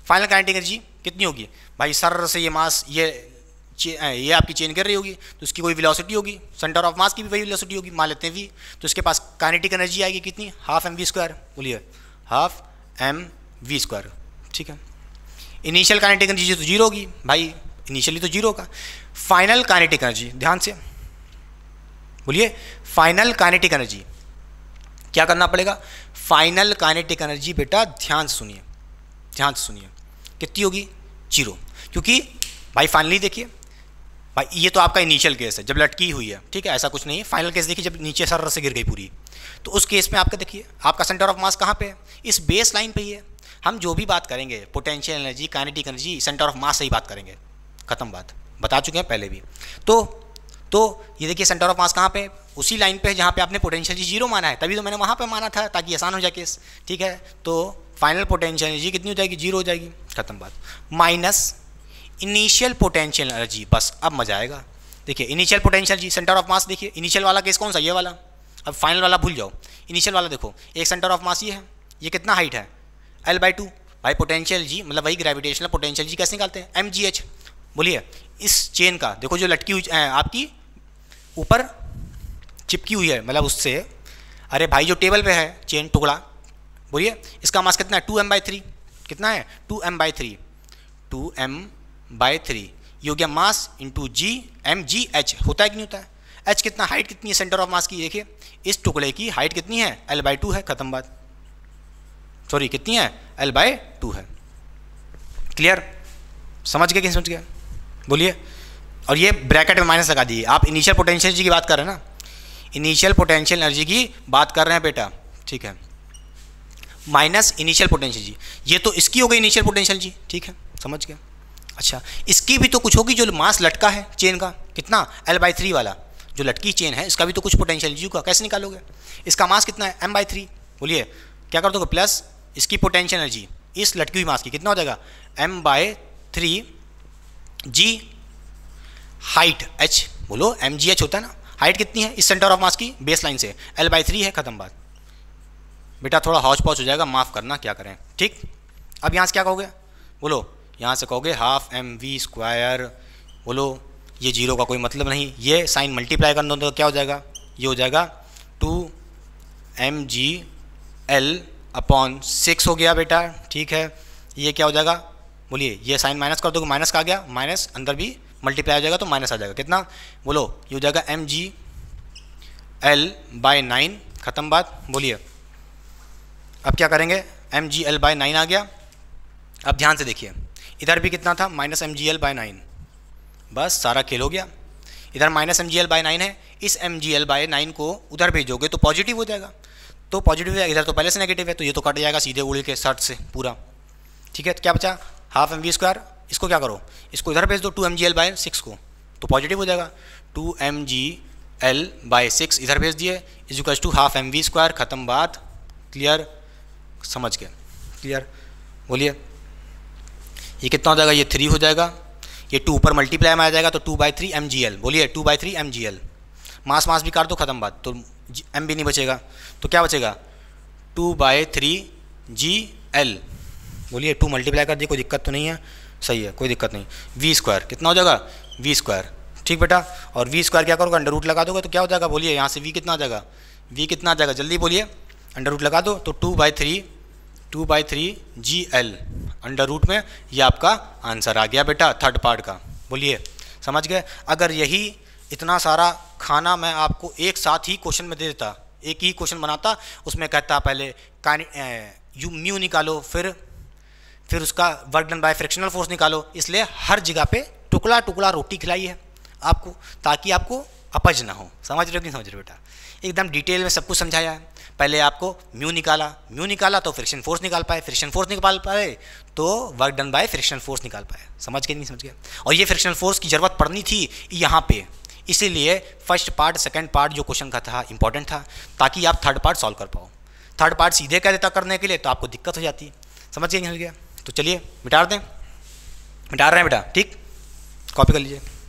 फाइनल कैनेटिक एनर्जी कितनी होगी भाई सर से ये मास ये ये आपकी चेंज कर रही होगी तो उसकी कोई वेलोसिटी होगी सेंटर ऑफ मास की भी वही वेलोसिटी होगी मान लेते हैं वी तो इसके पास काइनेटिक एनर्जी आएगी कितनी हाफ एम वी स्क्वायर बोलिए हाफ एम वी स्क्वायर ठीक है इनिशियल काइनेटिक एनर्जी तो जीरो होगी भाई इनिशियली तो जीरो होगा फाइनल काइनेटिक एनर्जी ध्यान से बोलिए फाइनल काइनेटिक एनर्जी क्या करना पड़ेगा फाइनल काइनेटिक एनर्जी बेटा ध्यान सुनिए ध्यान सुनिए कितनी होगी जीरो क्योंकि भाई फाइनली देखिए भाई ये तो आपका इनिशियल केस है जब लटकी हुई है ठीक है ऐसा कुछ नहीं है फाइनल केस देखिए जब नीचे सर से गिर गई पूरी तो उस केस में आपका देखिए आपका सेंटर ऑफ मास कहाँ पे है इस बेस लाइन पर ही है हम जो भी बात करेंगे potential energy kinetic energy centre of mass से ही बात करेंगे खत्म बात बता चुके हैं पहले भी तो तो ये देखिए सेंटर ऑफ मास कहाँ पे उसी लाइन पे जहाँ पे आपने पोटेंशियल जी जीरो माना है तभी तो मैंने वहाँ पे माना था ताकि आसान हो जाए केस ठीक है तो फाइनल पोटेंशियल एनर्जी कितनी हो जाएगी जीरो हो जाएगी खत्म बात माइनस इनिशियल पोटेंशियल एनर्जी बस अब मजा आएगा देखिए initial potential g centre of mass देखिए इनिशियल वाला केस कौन सा ये वाला अब फाइनल वाला भूल जाओ इनिशियल वाला देखो एक सेंटर ऑफ मास ये है ये कितना हाइट है एल बाई टू भाई पोटेंशियल जी मतलब वही ग्रेविटेशनल पोटेंशियल जी कैसे निकालते हैं एम जी एच बोलिए इस चेन का देखो जो लटकी हुई आपकी ऊपर चिपकी हुई है मतलब उससे अरे भाई जो टेबल पे है चेन टुकड़ा बोलिए इसका मास कितना है टू एम बाई थ्री कितना है two M by three two M by three ये गया मास इंटू जी एम जी एच होता है कि नहीं होता है एच कितना हाइट कितनी है सेंटर ऑफ मास की देखिए इस टुकड़े की हाइट कितनी है एल बाई टू है खत्म बात सॉरी कितनी है एल बाई टू है क्लियर समझ गए कि समझ गया बोलिए और ये ब्रैकेट में माइनस लगा दिए आप इनिशियल पोटेंशियल एनर्जी की बात कर रहे हैं ना इनिशियल पोटेंशियल एनर्जी की बात कर रहे हैं बेटा ठीक है माइनस इनिशियल पोटेंशियल जी ये तो इसकी हो गई इनिशियल पोटेंशियल जी ठीक है समझ गया अच्छा इसकी भी तो कुछ होगी जो मास लटका है चेन का कितना एल बाई थ्री वाला जो लटकी चेन है इसका भी तो कुछ पोटेंशियल जी का कैसे निकालोगे इसका मास कितना है एम बाई थ्री बोलिए क्या कर दोगे प्लस इसकी पोटेंशियल एनर्जी इस लटकी हुई मास की कितना हो जाएगा m by three g height h बोलो एम जी एच होता है ना हाइट कितनी है इस सेंटर ऑफ मास की बेस लाइन से एल बाई थ्री है खत्म बात बेटा थोड़ा हौच पौच हो जाएगा माफ़ करना क्या करें ठीक अब यहाँ से क्या कहोगे बोलो यहाँ से कहोगे हाफ एम वी स्क्वायर बोलो ये जीरो का कोई मतलब नहीं ये साइन मल्टीप्लाई कर दो तो क्या हो जाएगा ये हो जाएगा two M G L upon six हो गया बेटा ठीक है ये क्या हो जाएगा बोलिए ये साइन माइनस कर दोगे माइनस का आ गया माइनस अंदर भी मल्टीप्लाई हो जाएगा तो माइनस आ जाएगा कितना बोलो ये हो जाएगा m G L by nine ख़त्म बात बोलिए अब क्या करेंगे m G L by nine आ गया अब ध्यान से देखिए इधर भी कितना था minus m G L by nine बस सारा खेल हो गया इधर minus m G L by nine है इस m G L by nine को उधर भेजोगे तो पॉजिटिव हो जाएगा तो पॉजिटिव है इधर तो पहले से नेगेटिव है तो ये तो कट जाएगा सीधे उड़ के सर्ट से पूरा ठीक है तो क्या बचा हाफ एम वी स्क्वायर इसको क्या करो इसको इधर भेज दो two M G L by six को तो पॉजिटिव हो जाएगा two M G L by six इधर भेज दिए equals to half m v square ख़त्म बात क्लियर समझ के क्लियर बोलिए ये कितना हो जाएगा ये थ्री हो जाएगा ये टू ऊपर मल्टीप्लाई में आ जाएगा तो two by three m ji l बोलिए two by three m ji l mass mass भी काट दो ख़त्म बात तो एम भी नहीं बचेगा तो क्या बचेगा two by three g l बोलिए टू मल्टीप्लाई कर दिए कोई दिक्कत तो नहीं है सही है कोई दिक्कत नहीं वी स्क्वायर कितना हो जाएगा वी स्क्वायर ठीक बेटा और वी स्क्वायर क्या करोगे अंडर रूट लगा दोगे तो क्या हो जाएगा बोलिए यहाँ से वी कितना आ जाएगा वी कितना आ जाएगा जल्दी बोलिए अंडर रूट लगा दो तो two by three two by three g l under root में ये आपका आंसर आ गया बेटा थर्ड पार्ट का बोलिए समझ गए अगर यही इतना सारा खाना मैं आपको एक साथ ही क्वेश्चन में दे देता एक ही क्वेश्चन बनाता उसमें कहता पहले काइन यू म्यू निकालो फिर फिर उसका work done by frictional force निकालो इसलिए हर जगह पे टुकड़ा टुकड़ा रोटी खिलाई है आपको ताकि आपको अपज ना हो समझ रहे हो कि नहीं समझ रहे बेटा एकदम डिटेल में सब कुछ समझाया है पहले आपको म्यू निकाला म्यू निकाला तो फ्रिक्शन फोर्स निकाल पाए फ्रिक्शन फोर्स निकाल पाए तो work done by frictional force निकाल पाए समझ के नहीं समझ गए और ये फ्रिक्शनल फोर्स की ज़रूरत पड़नी थी यहाँ पे इसीलिए फर्स्ट पार्ट सेकंड पार्ट जो क्वेश्चन का था इंपॉर्टेंट था ताकि आप थर्ड पार्ट सॉल्व कर पाओ थर्ड पार्ट सीधे कह देता करने के लिए तो आपको दिक्कत हो जाती समझ के नहीं समझ गया तो चलिए मिटा दें मिटा रहे हैं बेटा ठीक कॉपी कर लीजिए